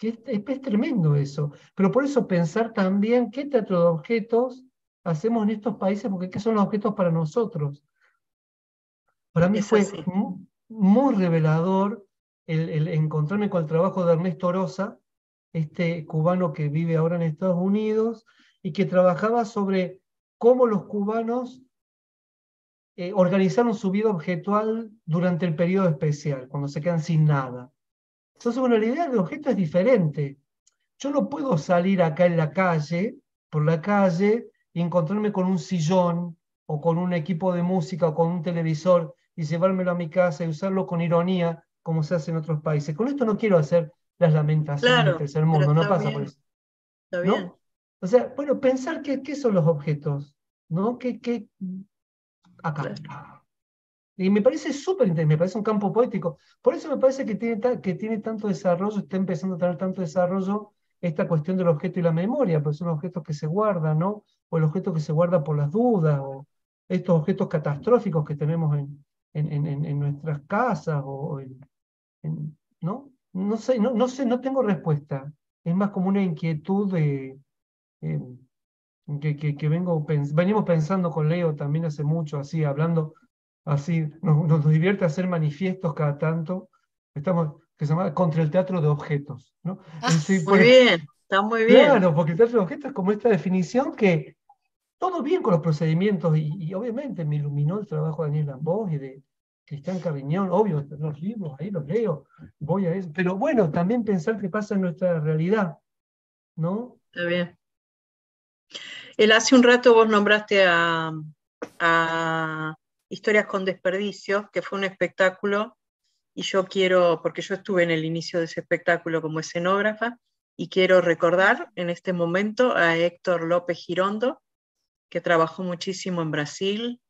Es, es, tremendo eso. Pero por eso pensar también qué teatro de objetos hacemos en estos países, porque qué son los objetos para nosotros. Para mí fue muy, revelador el, el, encontrarme con el trabajo de Ernesto Rosa, este cubano que vive ahora en Estados Unidos y que trabajaba sobre cómo los cubanos eh, organizaron su vida objetual durante el periodo especial, cuando se quedan sin nada. Entonces, bueno, la idea del objeto es diferente. Yo no puedo salir acá en la calle, por la calle, y encontrarme con un sillón o con un equipo de música o con un televisor y llevármelo a mi casa y usarlo con ironía como se hace en otros países. Con esto no quiero hacer las lamentaciones del tercer mundo, no pasa por eso. O sea, bueno, pensar qué son los objetos, ¿no? ¿Qué, qué, acá. Y me parece súper interesante, me parece un campo poético. Por eso me parece que tiene, que tiene tanto desarrollo, está empezando a tener tanto desarrollo esta cuestión del objeto y la memoria, porque son objetos que se guardan, ¿no? O el objeto que se guarda por las dudas, o estos objetos catastróficos que tenemos en, nuestras casas, o ¿no? No sé, no, sé, no tengo respuesta. Es más como una inquietud de em, que, que, vengo venimos pensando con Leo también hace mucho, así, hablando, así, nos, divierte hacer manifiestos cada tanto, estamos, que se llama Contra el Teatro de Objetos. ¿no? Ah, muy bien, está muy bien. Claro, porque el teatro de objetos es como esta definición que todo bien con los procedimientos y, obviamente me iluminó el trabajo de Daniel Lambos y de Cristian Carriñón, obvio, los libros ahí los leo, voy a eso, pero bueno, también pensar qué pasa en nuestra realidad, ¿no? Está bien hace un rato vos nombraste a, a Historias con Desperdicios, que fue un espectáculo, y yo quiero, porque yo estuve en el inicio de ese espectáculo como escenógrafa, y quiero recordar en este momento a Héctor López Girondo, que trabajó muchísimo en Brasil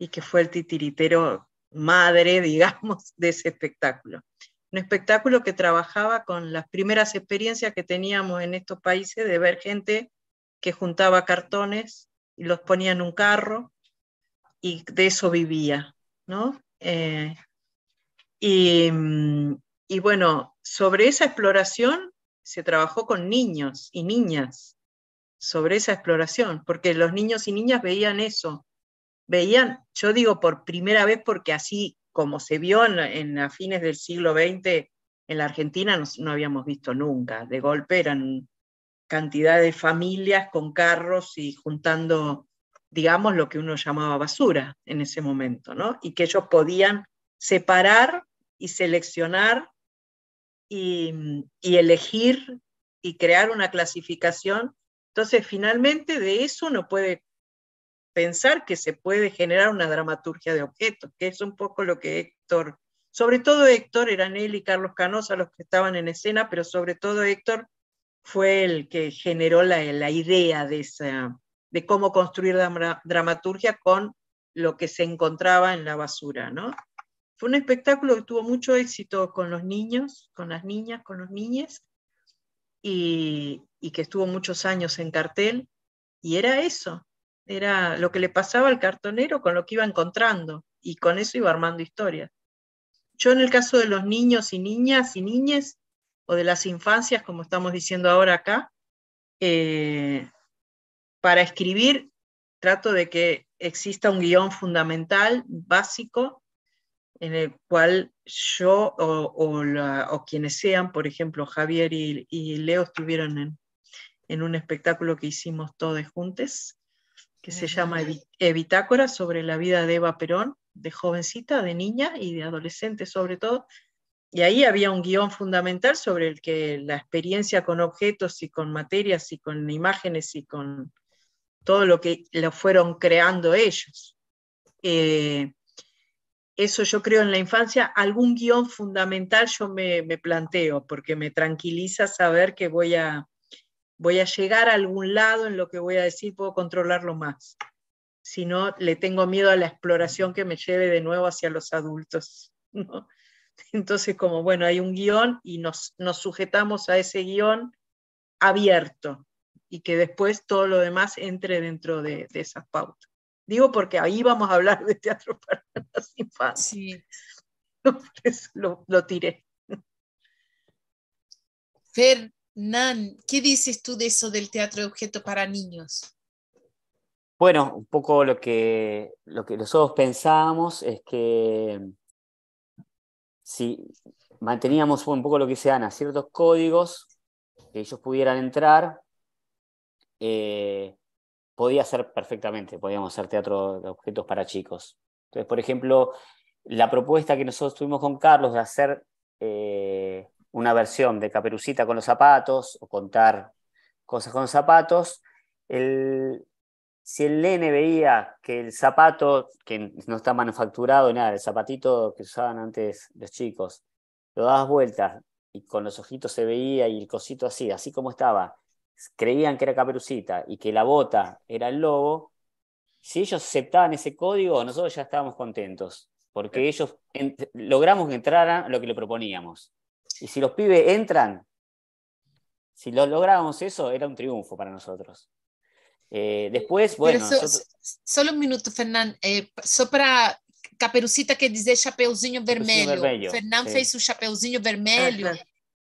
y que fue el titiritero madre, digamos, de ese espectáculo. Un espectáculo que trabajaba con las primeras experiencias que teníamos en estos países de ver gente que juntaba cartones y los ponía en un carro y de eso vivía, ¿no? Eh, mm, y, bueno, sobre esa exploración se trabajó con niños y niñas, sobre esa exploración, porque los niños y niñas veían eso, veían, yo digo por primera vez porque así como se vio en, a fines del siglo XX en la Argentina, no habíamos visto nunca, de golpe eran cantidad de familias con carros y juntando, digamos, lo que uno llamaba basura en ese momento, ¿no? Y que ellos podían separar y seleccionar y, y elegir y crear una clasificación. Entonces, finalmente, de eso uno puede pensar que se puede generar una dramaturgia de objetos, que es un poco lo que Héctor, sobre todo Héctor, eran él y Carlos Canosa los que estaban en escena, pero sobre todo Héctor fue el que generó la, idea de, esa, de cómo construir dramaturgia con lo que se encontraba en la basura, ¿no? Fue un espectáculo que tuvo mucho éxito con los niños, con las niñas, con los niñes, y, y que estuvo muchos años en cartel, y era eso, era lo que le pasaba al cartonero con lo que iba encontrando, y con eso iba armando historias. Yo en el caso de los niños y niñas y niñes, o de las infancias, como estamos diciendo ahora acá, eh, para escribir trato de que exista un guión fundamental, básico, en el cual yo o, quienes sean, por ejemplo, Javier y, Leo estuvieron en, un espectáculo que hicimos todos juntos, que se llama Evitácora sobre la vida de Eva Perón, de jovencita, de niña y de adolescente sobre todo, y ahí había un guión fundamental sobre el que la experiencia con objetos y con materias y con imágenes y con todo lo que lo fueron creando ellos. Eh, eso yo creo en la infancia, algún guión fundamental yo me, planteo, porque me tranquiliza saber que voy a, voy a llegar a algún lado en lo que voy a decir, puedo controlarlo más. Si no, le tengo miedo a la exploración que me lleve de nuevo hacia los adultos. ¿no? Entonces, como bueno, hay un guión y nos, nos sujetamos a ese guión abierto y que después todo lo demás entre dentro de, esas pautas. Digo porque ahí vamos a hablar de teatro para las Sí. Pues, lo, tiré. Fernán, ¿qué dices tú de eso del teatro de objeto para niños? Bueno, un poco lo que, lo que nosotros pensábamos es que si manteníamos un poco lo que dice Ana, ciertos códigos que ellos pudieran entrar, eh, podía ser perfectamente, podíamos hacer teatro de objetos para chicos. Entonces, por ejemplo, la propuesta que nosotros tuvimos con Carlos de hacer eh, una versión de Caperucita con los zapatos o contar cosas con zapatos, el, si el nene veía que el zapato, que no está manufacturado, nada, el zapatito que usaban antes los chicos, lo dabas vueltas y con los ojitos se veía y el cosito así, así como estaba, creían que era caperucita y que la bota era el lobo, si ellos aceptaban ese código, nosotros ya estábamos contentos, porque ellos logramos que entraran lo que le proponíamos. Y si los pibes entran, si lo logramos eso, era un triunfo para nosotros. Eh, después, bueno. So, nosotros... Solo un minuto, Fernán. Eh, só para. Caperucita quer dizer chapeuzinho vermelho. vermelho. Fernán sí. fez o chapeuzinho vermelho,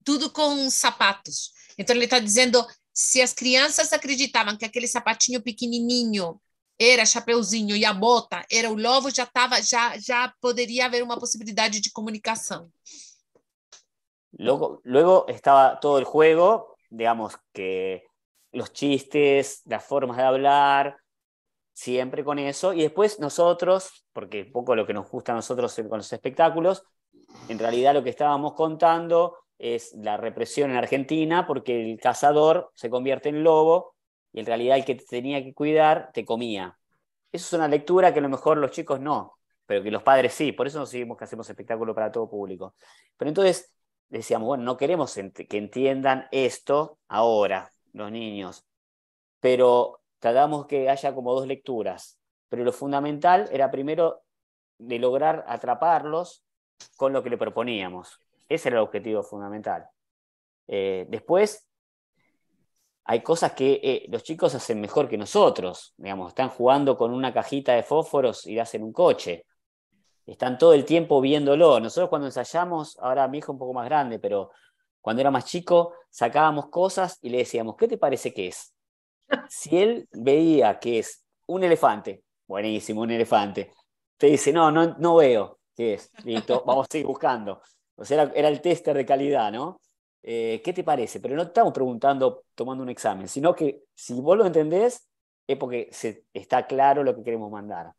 tudo com sapatos. Então ele está dizendo: se as crianças acreditavam que aquele sapatinho pequenininho era chapeuzinho e a bota era o lobo, já tava, já, já poderia haver uma possibilidade de comunicação. Logo, logo estava todo o jogo, digamos que los chistes, las formas de hablar, siempre con eso. Y después nosotros, porque poco lo que nos gusta a nosotros con los espectáculos, en realidad lo que estábamos contando es la represión en Argentina, porque el cazador se convierte en lobo y en realidad el que te tenía que cuidar te comía. Eso es una lectura que a lo mejor los chicos no, pero que los padres sí, por eso nos seguimos que hacemos espectáculo para todo público. Pero entonces decíamos, bueno, no queremos que entiendan esto ahora, los niños, pero tratamos que haya como dos lecturas. Pero lo fundamental era primero de lograr atraparlos con lo que le proponíamos. Ese era el objetivo fundamental. Eh, después, hay cosas que eh, los chicos hacen mejor que nosotros. Digamos, están jugando con una cajita de fósforos y hacen un coche. Están todo el tiempo viéndolo. Nosotros cuando ensayamos, ahora mi hijo es un poco más grande, pero cuando era más chico, sacábamos cosas y le decíamos, ¿qué te parece que es? Si él veía que es un elefante, buenísimo, un elefante, te dice, no, no, no veo qué es, listo, vamos a seguir buscando. O sea, era, el tester de calidad, ¿no? Eh, ¿Qué te parece? Pero no estamos preguntando tomando un examen, sino que si vos lo entendés, es porque se, está claro lo que queremos mandar.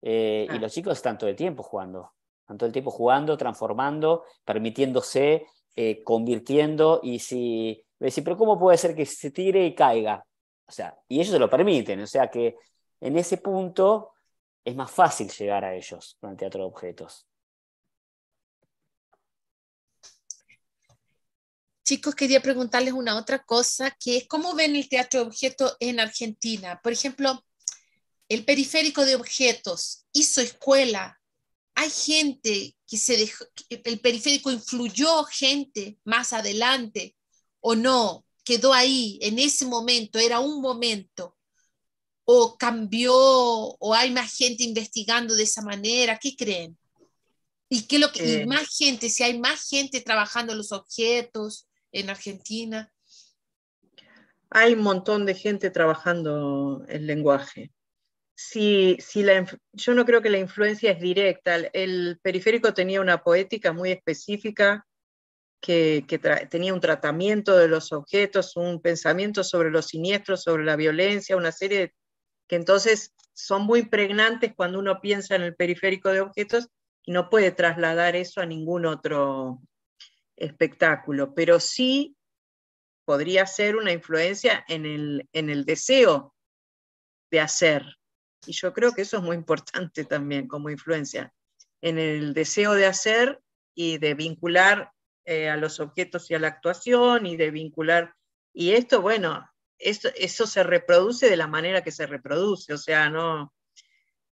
Eh, y ah. los chicos están todo el tiempo jugando, están todo el tiempo jugando, transformando, permitiéndose eh, convirtiendo y si, pero ¿cómo puede ser que se tire y caiga? O sea, y ellos se lo permiten, o sea que en ese punto es más fácil llegar a ellos con el teatro de objetos. Chicos, quería preguntarles una otra cosa, que es cómo ven el teatro de objetos en Argentina. Por ejemplo, el periférico de objetos hizo escuela gente que se dejó, el periférico influyó gente más adelante o no, quedó ahí en ese momento, era un momento, o cambió, o hay más gente investigando de esa manera, ¿qué creen? Y que lo que, eh. más gente, si hay más gente trabajando los objetos en Argentina. Hay un montón de gente trabajando el lenguaje si, yo no creo que la influencia es directa. El periférico tenía una poética muy específica que, tenía un tratamiento de los objetos, un pensamiento sobre los siniestros, sobre la violencia, una serie que entonces son muy pregnantes cuando uno piensa en el periférico de objetos y no puede trasladar eso a ningún otro espectáculo, pero sí podría ser una influencia en el, en el deseo de hacer, y yo creo que eso es muy importante también como influencia, en el deseo de hacer y de vincular eh, a los objetos y a la actuación y de vincular. Y esto, bueno, eso se reproduce de la manera que se reproduce, o sea, no,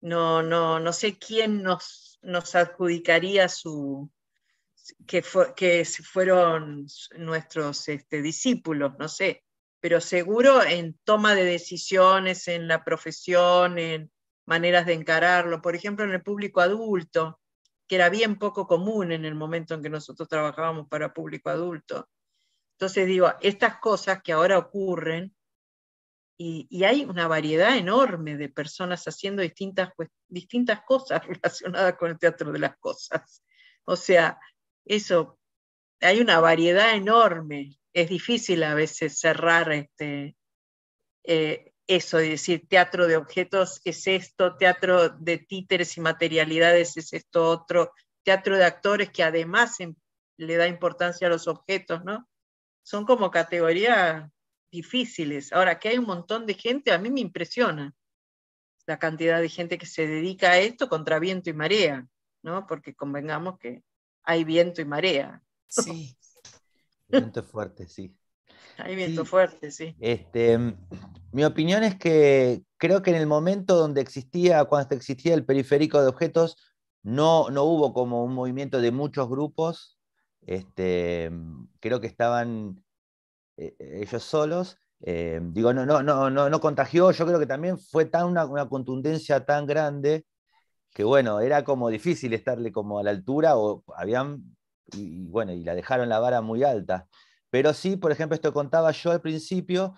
no, no, no sé quién nos, nos adjudicaría su, que, fue, que fueron nuestros este, discípulos, no sé pero seguro en toma de decisiones, en la profesión, en maneras de encararlo. Por ejemplo, en el público adulto, que era bien poco común en el momento en que nosotros trabajábamos para público adulto. Entonces digo, estas cosas que ahora ocurren, y, hay una variedad enorme de personas haciendo distintas, distintas cosas relacionadas con el teatro de las cosas. O sea, eso, hay una variedad enorme es difícil a veces cerrar este, eh, eso y decir teatro de objetos es esto, teatro de títeres y materialidades es esto otro, teatro de actores que además em, le da importancia a los objetos, ¿no? Son como categorías difíciles. Ahora, que hay un montón de gente, a mí me impresiona la cantidad de gente que se dedica a esto contra viento y marea, ¿no? Porque convengamos que hay viento y marea. Sí. Viento fuerte, sí. Hay viento fuerte, sí. Este, mm, mi opinión es que creo que en el momento donde existía, cuando existía el periférico de objetos, no, no hubo como un movimiento de muchos grupos. Este, mm, creo que estaban eh, eh, ellos solos. Eh, digo, no, no, no, no, no contagió. Yo creo que también fue tan una, contundencia tan grande que bueno, era como difícil estarle como a la altura, o habían y, bueno, y la dejaron la vara muy alta. Pero sí, por ejemplo, esto contaba yo al principio,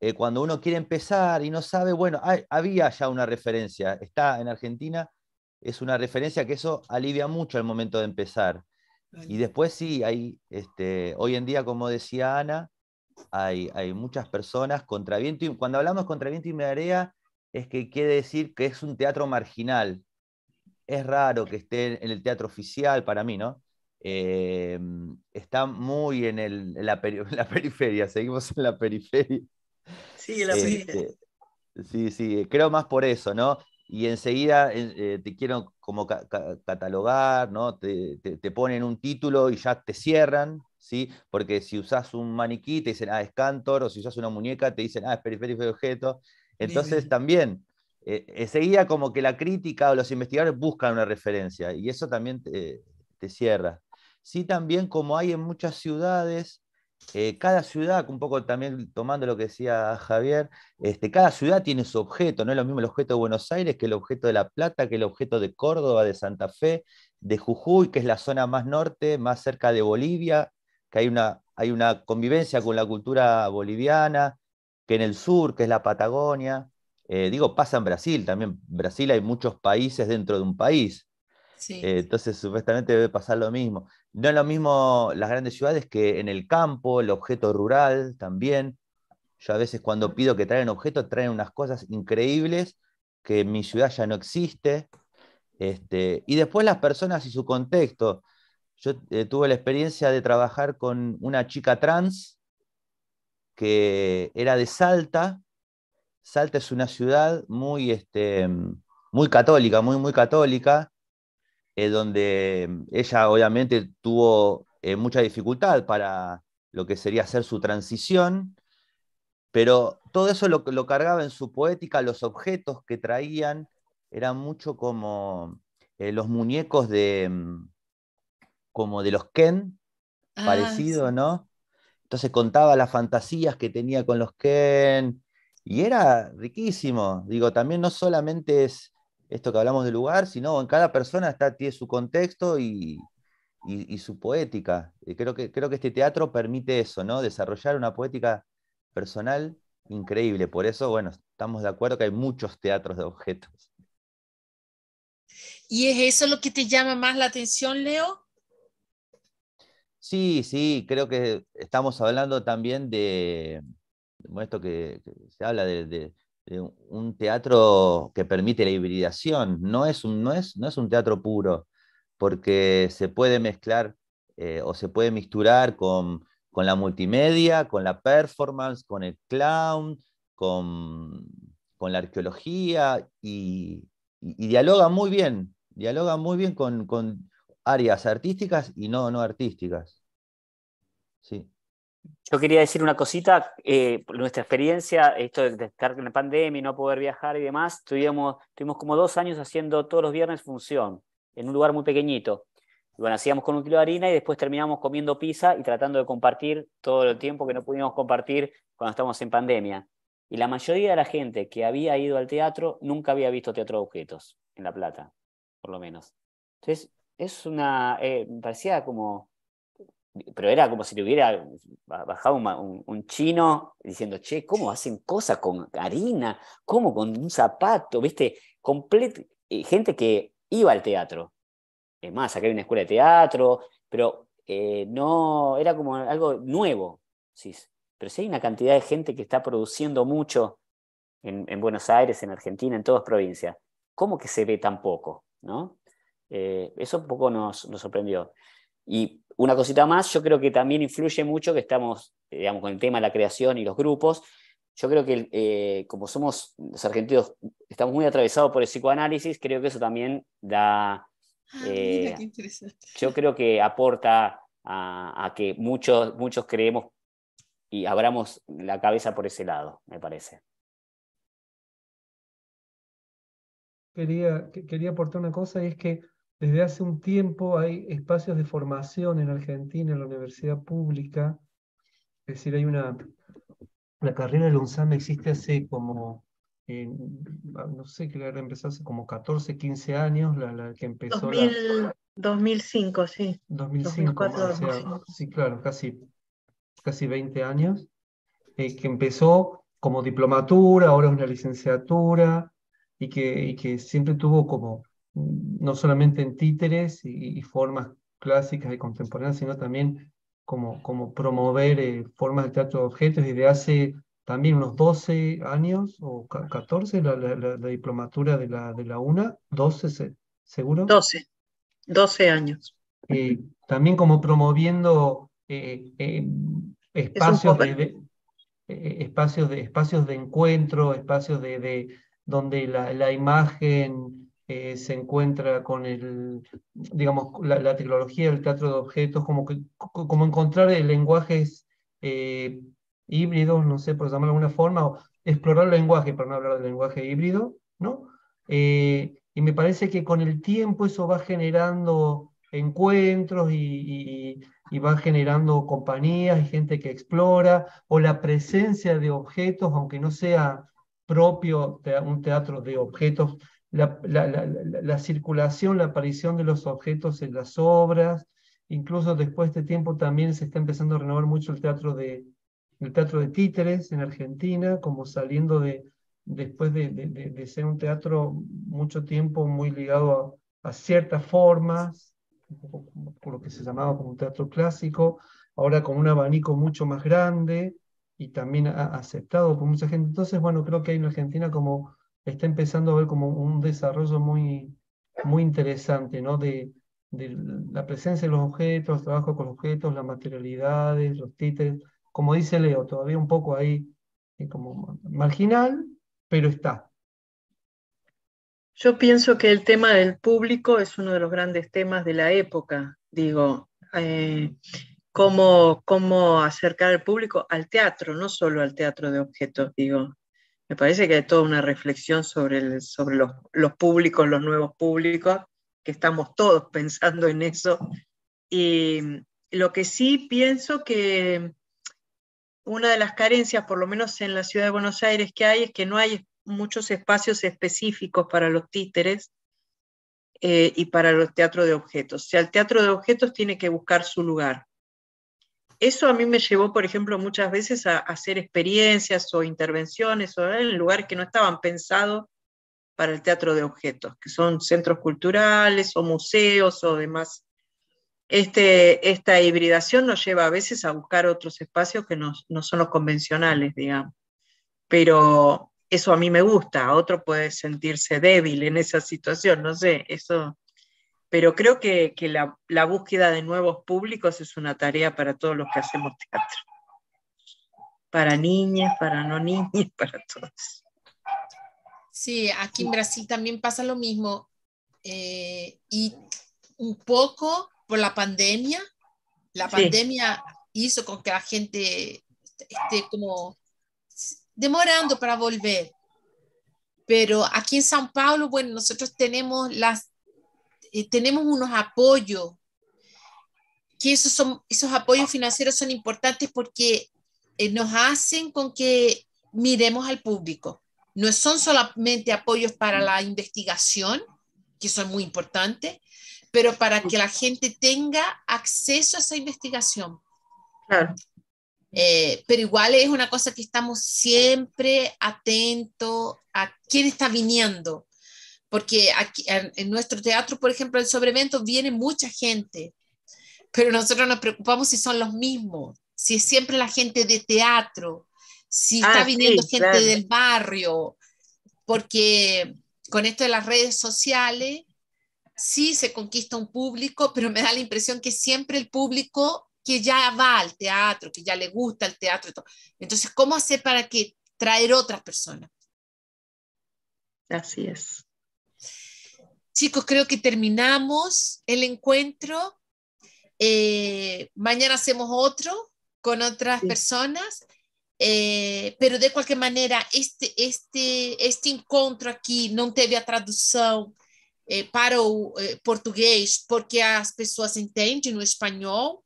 eh, cuando uno quiere empezar y no sabe, bueno, había ya una referencia, está en Argentina, es una referencia que eso alivia mucho el momento de empezar. Y después sí, hay, este, hoy en día, como decía Ana, hay, muchas personas contra viento y cuando hablamos contra viento y marea es que quiere decir que es un teatro marginal. Es raro que esté en el teatro oficial para mí, ¿no? Em, está muy en, la, periferia, seguimos en la periferia. Sí, en la periferia. Este, sí, sí, creo más por eso, ¿no? Y enseguida eh, te quiero como catalogar, ¿no? Te, ponen un título y ya te cierran, ¿sí? Porque si usas un maniquí te dicen, ah, es cantor, o si usas una muñeca te dicen, ah, es periférico de objeto. Entonces también, eh, enseguida como que la crítica o los investigadores buscan una referencia y eso también te, te cierra sí también como hay en muchas ciudades, eh, cada ciudad, un poco también tomando lo que decía Javier, este, cada ciudad tiene su objeto, no es lo mismo el objeto de Buenos Aires que el objeto de La Plata, que el objeto de Córdoba, de Santa Fe, de Jujuy, que es la zona más norte, más cerca de Bolivia, que hay una, hay una convivencia con la cultura boliviana, que en el sur, que es la Patagonia. Eh, digo, pasa en Brasil también. Brasil hay muchos países dentro de un país. Eh, entonces, supuestamente debe pasar lo mismo. No es lo mismo las grandes ciudades que en el campo, el objeto rural también. Yo a veces cuando pido que traigan objetos, traen unas cosas increíbles que mi ciudad ya no existe. Este, y después las personas y su contexto. Yo eh, tuve la experiencia de trabajar con una chica trans que era de Salta. Salta es una ciudad muy, este, muy católica, muy, muy católica donde ella obviamente tuvo eh, mucha dificultad para lo que sería hacer su transición, pero todo eso lo, lo cargaba en su poética, los objetos que traían eran mucho como eh, los muñecos de, mm, como de los Ken, ah, parecido, ¿no? Entonces contaba las fantasías que tenía con los Ken, y era riquísimo, digo, también no solamente es esto que hablamos de lugar, sino en cada persona está, tiene su contexto y, su poética. Eh, creo que, creo que este teatro permite eso, ¿no? Desarrollar una poética personal increíble. Por eso, bueno, estamos de acuerdo que hay muchos teatros de objetos. ¿Y es eso lo que te llama más la atención, Leo? Sí, sí, creo que estamos hablando también de, esto que, se habla de, eh, un teatro que permite la hibridación, no es un, no es, un teatro puro, porque se puede mezclar eh, o se puede misturar con, la multimedia, con la performance, con el clown, con, la arqueología y, y, dialoga muy bien, dialoga muy bien con, con áreas artísticas y no, no artísticas. Sí. Yo quería decir una cosita, eh, nuestra experiencia, esto de estar en la pandemia y no poder viajar y demás, tuvimos, como dos años haciendo todos los viernes función, en un lugar muy pequeñito. bueno, hacíamos con un kilo de harina y después terminamos comiendo pizza y tratando de compartir todo el tiempo que no pudimos compartir cuando estábamos en pandemia. Y la mayoría de la gente que había ido al teatro nunca había visto teatro de objetos, en La Plata, por lo menos. Entonces, es una, eh, parecía como pero era como si le hubiera bajado un, chino diciendo, che, ¿cómo hacen cosas con harina? ¿Cómo con un zapato? ¿Viste? Eh, gente que iba al teatro. Es más, acá hay una escuela de teatro, pero eh, no, era como algo nuevo. ¿sí? Pero sí hay una cantidad de gente que está produciendo mucho en, Buenos Aires, en Argentina, en todas provincias. ¿Cómo que se ve tan poco? ¿no? Eh, eso un poco nos, nos sorprendió. Y una cosita más, yo creo que también influye mucho que estamos, eh, digamos, con el tema de la creación y los grupos. Yo creo que eh, como somos los argentinos, estamos muy atravesados por el psicoanálisis, creo que eso también da... Ah, eh, yo creo que aporta a, que muchos, muchos creemos y abramos la cabeza por ese lado, me parece. Quería, quería aportar una cosa y es que desde hace un tiempo hay espacios de formación en Argentina, en la universidad pública. Es decir, hay una. La carrera de la UNSAM existe hace como. Ah, no sé, que empezó hace como 14, 15 años, la, que empezó. 2005, sí. 2005, Sí, claro, casi, casi 20 años. Eh, que empezó como diplomatura, ahora es una licenciatura, y que, y que siempre tuvo como no solamente en títeres y, formas clásicas y contemporáneas, sino también como, como promover eh, formas de teatro de objetos desde hace también unos 12 años o 14, la, diplomatura de la, de la UNA, 12 seguro. 12, 12 años. también como promoviendo eh, eh, espacios, de, espacios, de, espacios de encuentro, espacios de, de donde la, imagen eh, se encuentra con el, digamos, la, tecnología del teatro de objetos, como, que, encontrar lenguajes eh, híbridos, no sé, por llamarlo de alguna forma, o explorar el lenguaje, para no hablar del lenguaje híbrido, ¿no? Eh, y me parece que con el tiempo eso va generando encuentros y, va generando compañías y gente que explora, o la presencia de objetos, aunque no sea propio un teatro de objetos la, circulación, la aparición de los objetos en las obras. Incluso después de tiempo también se está empezando a renovar mucho el teatro de, el teatro de títeres en Argentina, como saliendo de, después de, de, ser un teatro mucho tiempo muy ligado a, ciertas formas, por lo que se llamaba como un teatro clásico, ahora con un abanico mucho más grande y también aceptado por mucha gente. Entonces, bueno, creo que hay en Argentina como está empezando a ver como un desarrollo muy, muy interesante, ¿no? De, la presencia de los objetos, el trabajo con los objetos, las materialidades, los títeres, como dice Leo, todavía un poco ahí eh, como marginal, pero está. Yo pienso que el tema del público es uno de los grandes temas de la época, digo, eh, cómo, cómo acercar al público al teatro, no solo al teatro de objetos, digo, me parece que hay toda una reflexión sobre, sobre los, públicos, los nuevos públicos, que estamos todos pensando en eso. Y lo que sí pienso que una de las carencias, por lo menos en la ciudad de Buenos Aires, que hay es que no hay muchos espacios específicos para los títeres eh, y para los teatros de objetos. O sea, el teatro de objetos tiene que buscar su lugar eso a mí me llevó, por ejemplo, muchas veces a, hacer experiencias o intervenciones o en lugares que no estaban pensados para el teatro de objetos, que son centros culturales o museos o demás. Este, esta hibridación nos lleva a veces a buscar otros espacios que no, no son los convencionales, digamos. Pero eso a mí me gusta, a otro puede sentirse débil en esa situación, no sé, eso pero creo que, que la, búsqueda de nuevos públicos es una tarea para todos los que hacemos teatro. Para niñas, para no niñas, para todos. Sí, aquí en Brasil también pasa lo mismo. Eh, y un poco por la pandemia, la pandemia hizo con que la gente esté como demorando para volver. Pero aquí en São Paulo, bueno, nosotros tenemos las eh, tenemos unos apoyos, que esos, son, esos apoyos financieros son importantes porque eh, nos hacen con que miremos al público. No son solamente apoyos para la investigación, que son muy importantes, pero para que la gente tenga acceso a esa investigación. Claro. Eh, pero igual es una cosa que estamos siempre atentos a quién está viniendo, porque aquí, en, nuestro teatro, por ejemplo, el sobrevento viene mucha gente, pero nosotros nos preocupamos si son los mismos, si es siempre la gente de teatro, si está ah, viniendo gente del barrio, porque con esto de las redes sociales, sí se conquista un público, pero me da la impresión que siempre el público que ya va al teatro, que ya le gusta el teatro. todo. Entonces, ¿cómo hacer para que traer otras personas? Así es. Chicos, creo que terminamos el encuentro. Eh, mañana hacemos otro con otras sí. personas. Eh, pero de qualquer maneira, este, este, este encontro aqui não teve a tradução eh, para o eh, português, porque as pessoas entendem no espanhol.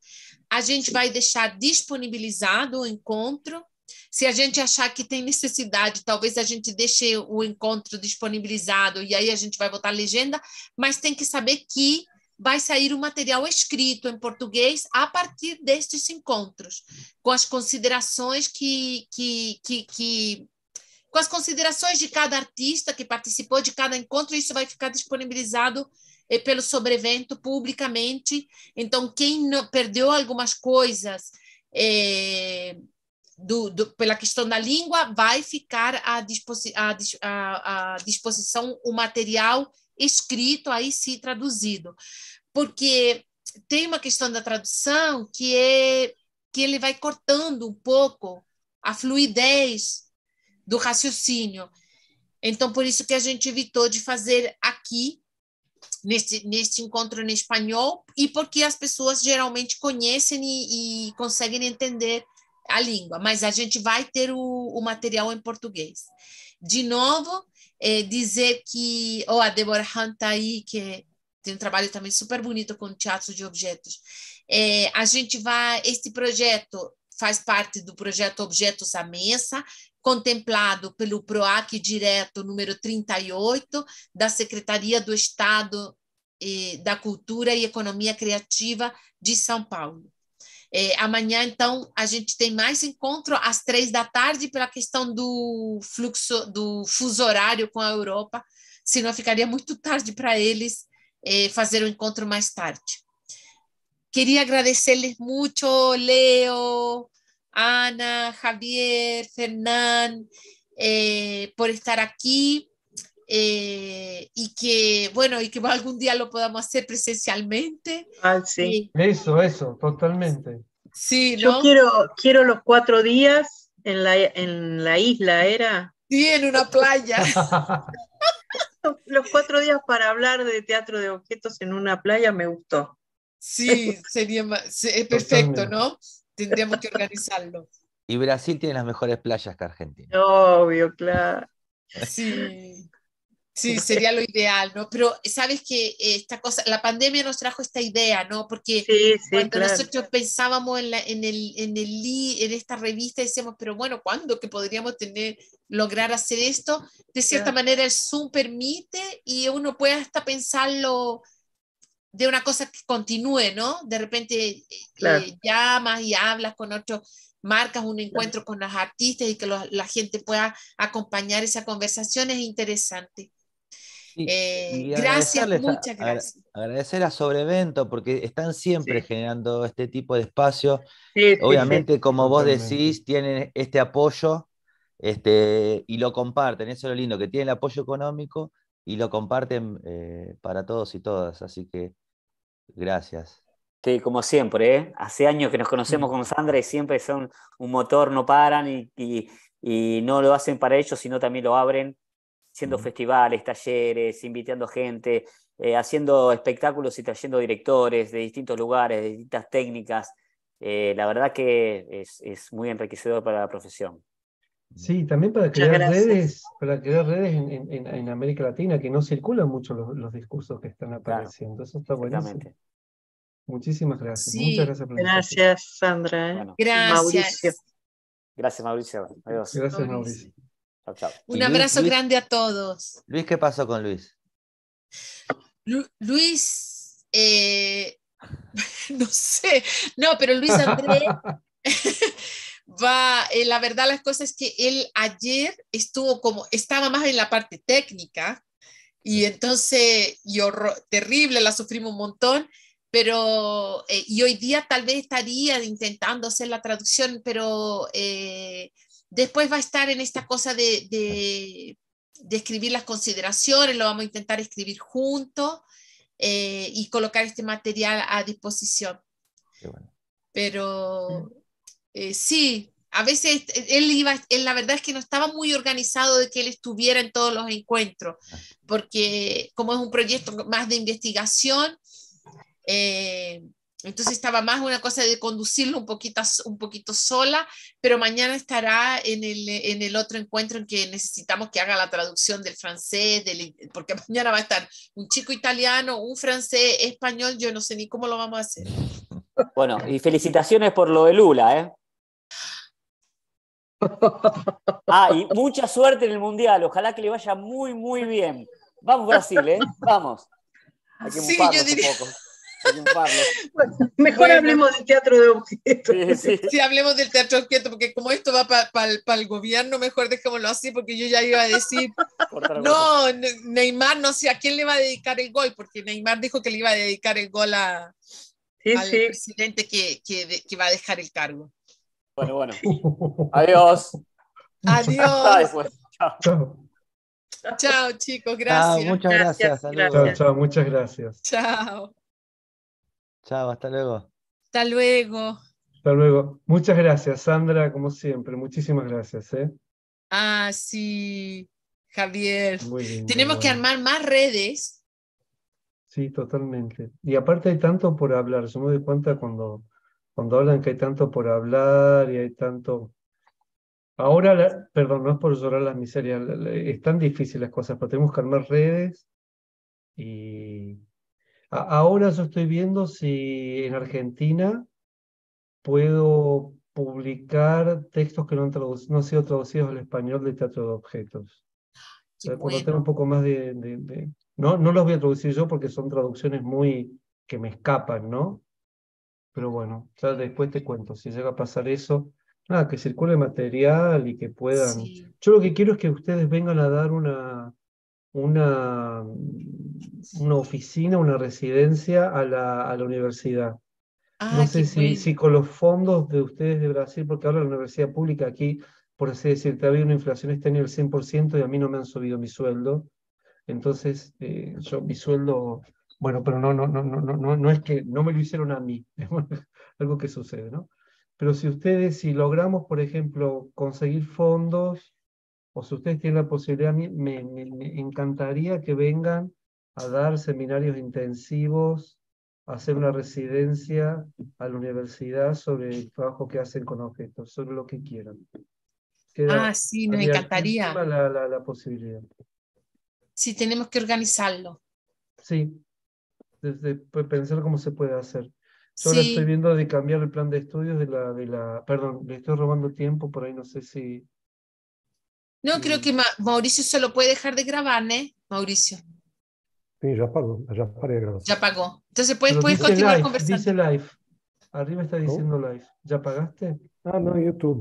A gente vai deixar disponibilizado o encontro se a gente achar que tem necessidade, talvez a gente deixe o encontro disponibilizado e aí a gente vai botar legenda, mas tem que saber que vai sair o um material escrito em português a partir destes encontros, com as considerações que, que, que, que com as considerações de cada artista que participou de cada encontro, isso vai ficar disponibilizado eh, pelo sobrevento publicamente. Então, quem perdeu algumas coisas, é, do, do, pela questão da língua, vai ficar à, disposi à, à, à disposição o material escrito, aí sim traduzido. Porque tem uma questão da tradução que é que ele vai cortando um pouco a fluidez do raciocínio. Então, por isso que a gente evitou de fazer aqui, neste, neste encontro em espanhol, e porque as pessoas geralmente conhecem e, e conseguem entender a língua, mas a gente vai ter o, o material em português. De novo, é dizer que oh, a Deborah Hunt tá aí, que é, tem um trabalho também super bonito com teatro de objetos. É, a gente vai, este projeto faz parte do projeto Objetos à Mesa, contemplado pelo PROAC Direto número 38, da Secretaria do Estado é, da Cultura e Economia Criativa de São Paulo. É, amanhã, então, a gente tem mais encontro às três da tarde pela questão do fluxo, do fuso horário com a Europa, senão ficaria muito tarde para eles é, fazer o encontro mais tarde. Queria agradecer-lhes muito, Leo, Ana, Javier, Fernand, eh, é, por estar aqui. Eh, y que, bueno, y que algún día lo podamos hacer presencialmente. Ah, sí. Eh, eso, eso, totalmente. Sí, Yo quiero, quiero los cuatro días en la, en la isla, ¿era? Sí, en una playa. los cuatro días para hablar de teatro de objetos en una playa me gustó. Sí, sería es eh, perfecto, ¿no? Tendríamos que organizarlo. Y Brasil tiene las mejores playas que Argentina. Obvio, claro. Sí. Sí, sería lo ideal, ¿no? Pero sabes que esta cosa, la pandemia nos trajo esta idea, ¿no? Porque cuando nosotros pensábamos en, el, en, en esta revista, decíamos, pero bueno, ¿cuándo que podríamos tener, lograr hacer esto? De cierta manera el Zoom permite y uno puede hasta pensarlo de una cosa que continúe, ¿no? De repente eh, eh, llamas y hablas con otros marcas un encuentro con las artistas y que la gente pueda acompañar esa conversación es interesante. Eh, gracias, muchas gracias. agradecer a Sobrevento porque están siempre generando este tipo de espacio Obviamente, como vos decís, tienen este apoyo este, y lo comparten. Eso es lo lindo, que tienen el apoyo económico y lo comparten eh, para todos y todas. Así que gracias. Sí, como siempre, ¿eh? hace años que nos conocemos con Sandra y siempre son un motor, no paran y no lo hacen para ellos, sino también lo abren siendo festivales, talleres, invitando gente, eh, haciendo espectáculos y trayendo directores de distintos lugares, de distintas técnicas. Eh, la verdad que es, muy enriquecedor para la profesión. Sí, también para crear redes, para crear redes en, América Latina, que no circulan mucho los, discursos que están apareciendo. Eso está buenísimo. Muchísimas gracias. Muchas gracias por Gracias, Sandra. ¿eh? gracias. Gracias, Mauricio. Adiós. Gracias, Mauricio. Un abrazo grande a todos. Luis, ¿qué pasó con Luis? Luis, eh, no sé, no, pero Luis Andrés va, eh, la verdad las cosas es que él ayer estuvo como, estaba más en la parte técnica y entonces yo, terrible, la sufrimos un montón, pero, eh, y hoy día tal vez estaría intentando hacer la traducción, pero... Después va a estar en esta cosa de, escribir las consideraciones, lo vamos a intentar escribir juntos eh, y colocar este material a disposición. Pero mm. eh, sí, a veces él iba, la verdad es que no estaba muy organizado de que él estuviera en todos los encuentros, ah. porque como es un proyecto más de investigación, eh, entonces estaba más una cosa de conducirlo un poquito, sola, pero mañana estará en el, otro encuentro en que necesitamos que haga la traducción del francés, del, porque mañana va a estar un chico italiano, un francés, español, yo no sé ni cómo lo vamos a hacer. Bueno, y felicitaciones por lo de Lula, ¿eh? Ah, y mucha suerte en el Mundial, ojalá que le vaya muy, muy bien. Vamos Brasil, ¿eh? Vamos. sí, yo diría... mejor hablemos del teatro de objetos. Sí, hablemos del teatro de objetos, porque como esto va para el gobierno, mejor dejémoslo así, porque yo ya iba a decir, no, Neymar, no sé a quién le va a dedicar el gol, porque Neymar dijo que le iba a dedicar el gol a, al presidente que, va a dejar el cargo. Bueno, bueno. Adiós. Adiós. Chao. chicos, gracias. muchas gracias. muchas gracias. Chao. Chao, hasta luego. Hasta luego. Hasta luego. Muchas gracias, Sandra, como siempre. Muchísimas gracias. ¿eh? Ah, sí, Javier. Tenemos que armar más redes. Sí, totalmente. Y aparte hay tanto por hablar. Yo me doy cuenta cuando, cuando hablan que hay tanto por hablar y hay tanto... Ahora, perdón, no es por llorar las miserias, es tan difícil las cosas, pero tenemos que armar redes y Ahora yo estoy viendo si en Argentina puedo publicar textos que no han, sido traducidos al español de teatro de objetos. Eh, un poco más de, No, no los voy a traducir yo porque son traducciones muy que me escapan, ¿no? Pero bueno, ya después te cuento, si llega a pasar eso, nada, que circule material y que puedan. Yo lo que quiero es que ustedes vengan a dar una, una, mm, una oficina, una residencia a la, a la universidad. Ah, no sé si, si, con los fondos de ustedes de Brasil, porque ahora la universidad pública aquí, por así decirte, ha habido una inflación este año del 100% y a mí no me han subido mi sueldo. Entonces, eh, yo mi sueldo, bueno, pero no, no, no, no, no, no es que no me lo hicieron a mí, es algo que sucede, ¿no? Pero si ustedes, si logramos, por ejemplo, conseguir fondos o si ustedes tienen la posibilidad, me, encantaría que vengan a dar seminarios intensivos, hacer una residencia a la universidad sobre el trabajo que hacen con objetos, sobre lo que quieran. ah, sí, me encantaría. La, la, posibilidad. Sí, tenemos que organizarlo. Sí, desde pues, pensar cómo se puede hacer. solo estoy viendo de cambiar el plan de estudios de la, de la, perdón, le estoy robando tiempo, por ahí no sé si no, creo que Mauricio se lo puede dejar de grabar, ¿eh? Mauricio. Sí, ya apagó. ya paré de grabar. Ya pagó. Entonces puedes, puedes continuar conversando. Dice live. Arriba está diciendo live. ¿Ya apagaste? Ah, no, YouTube.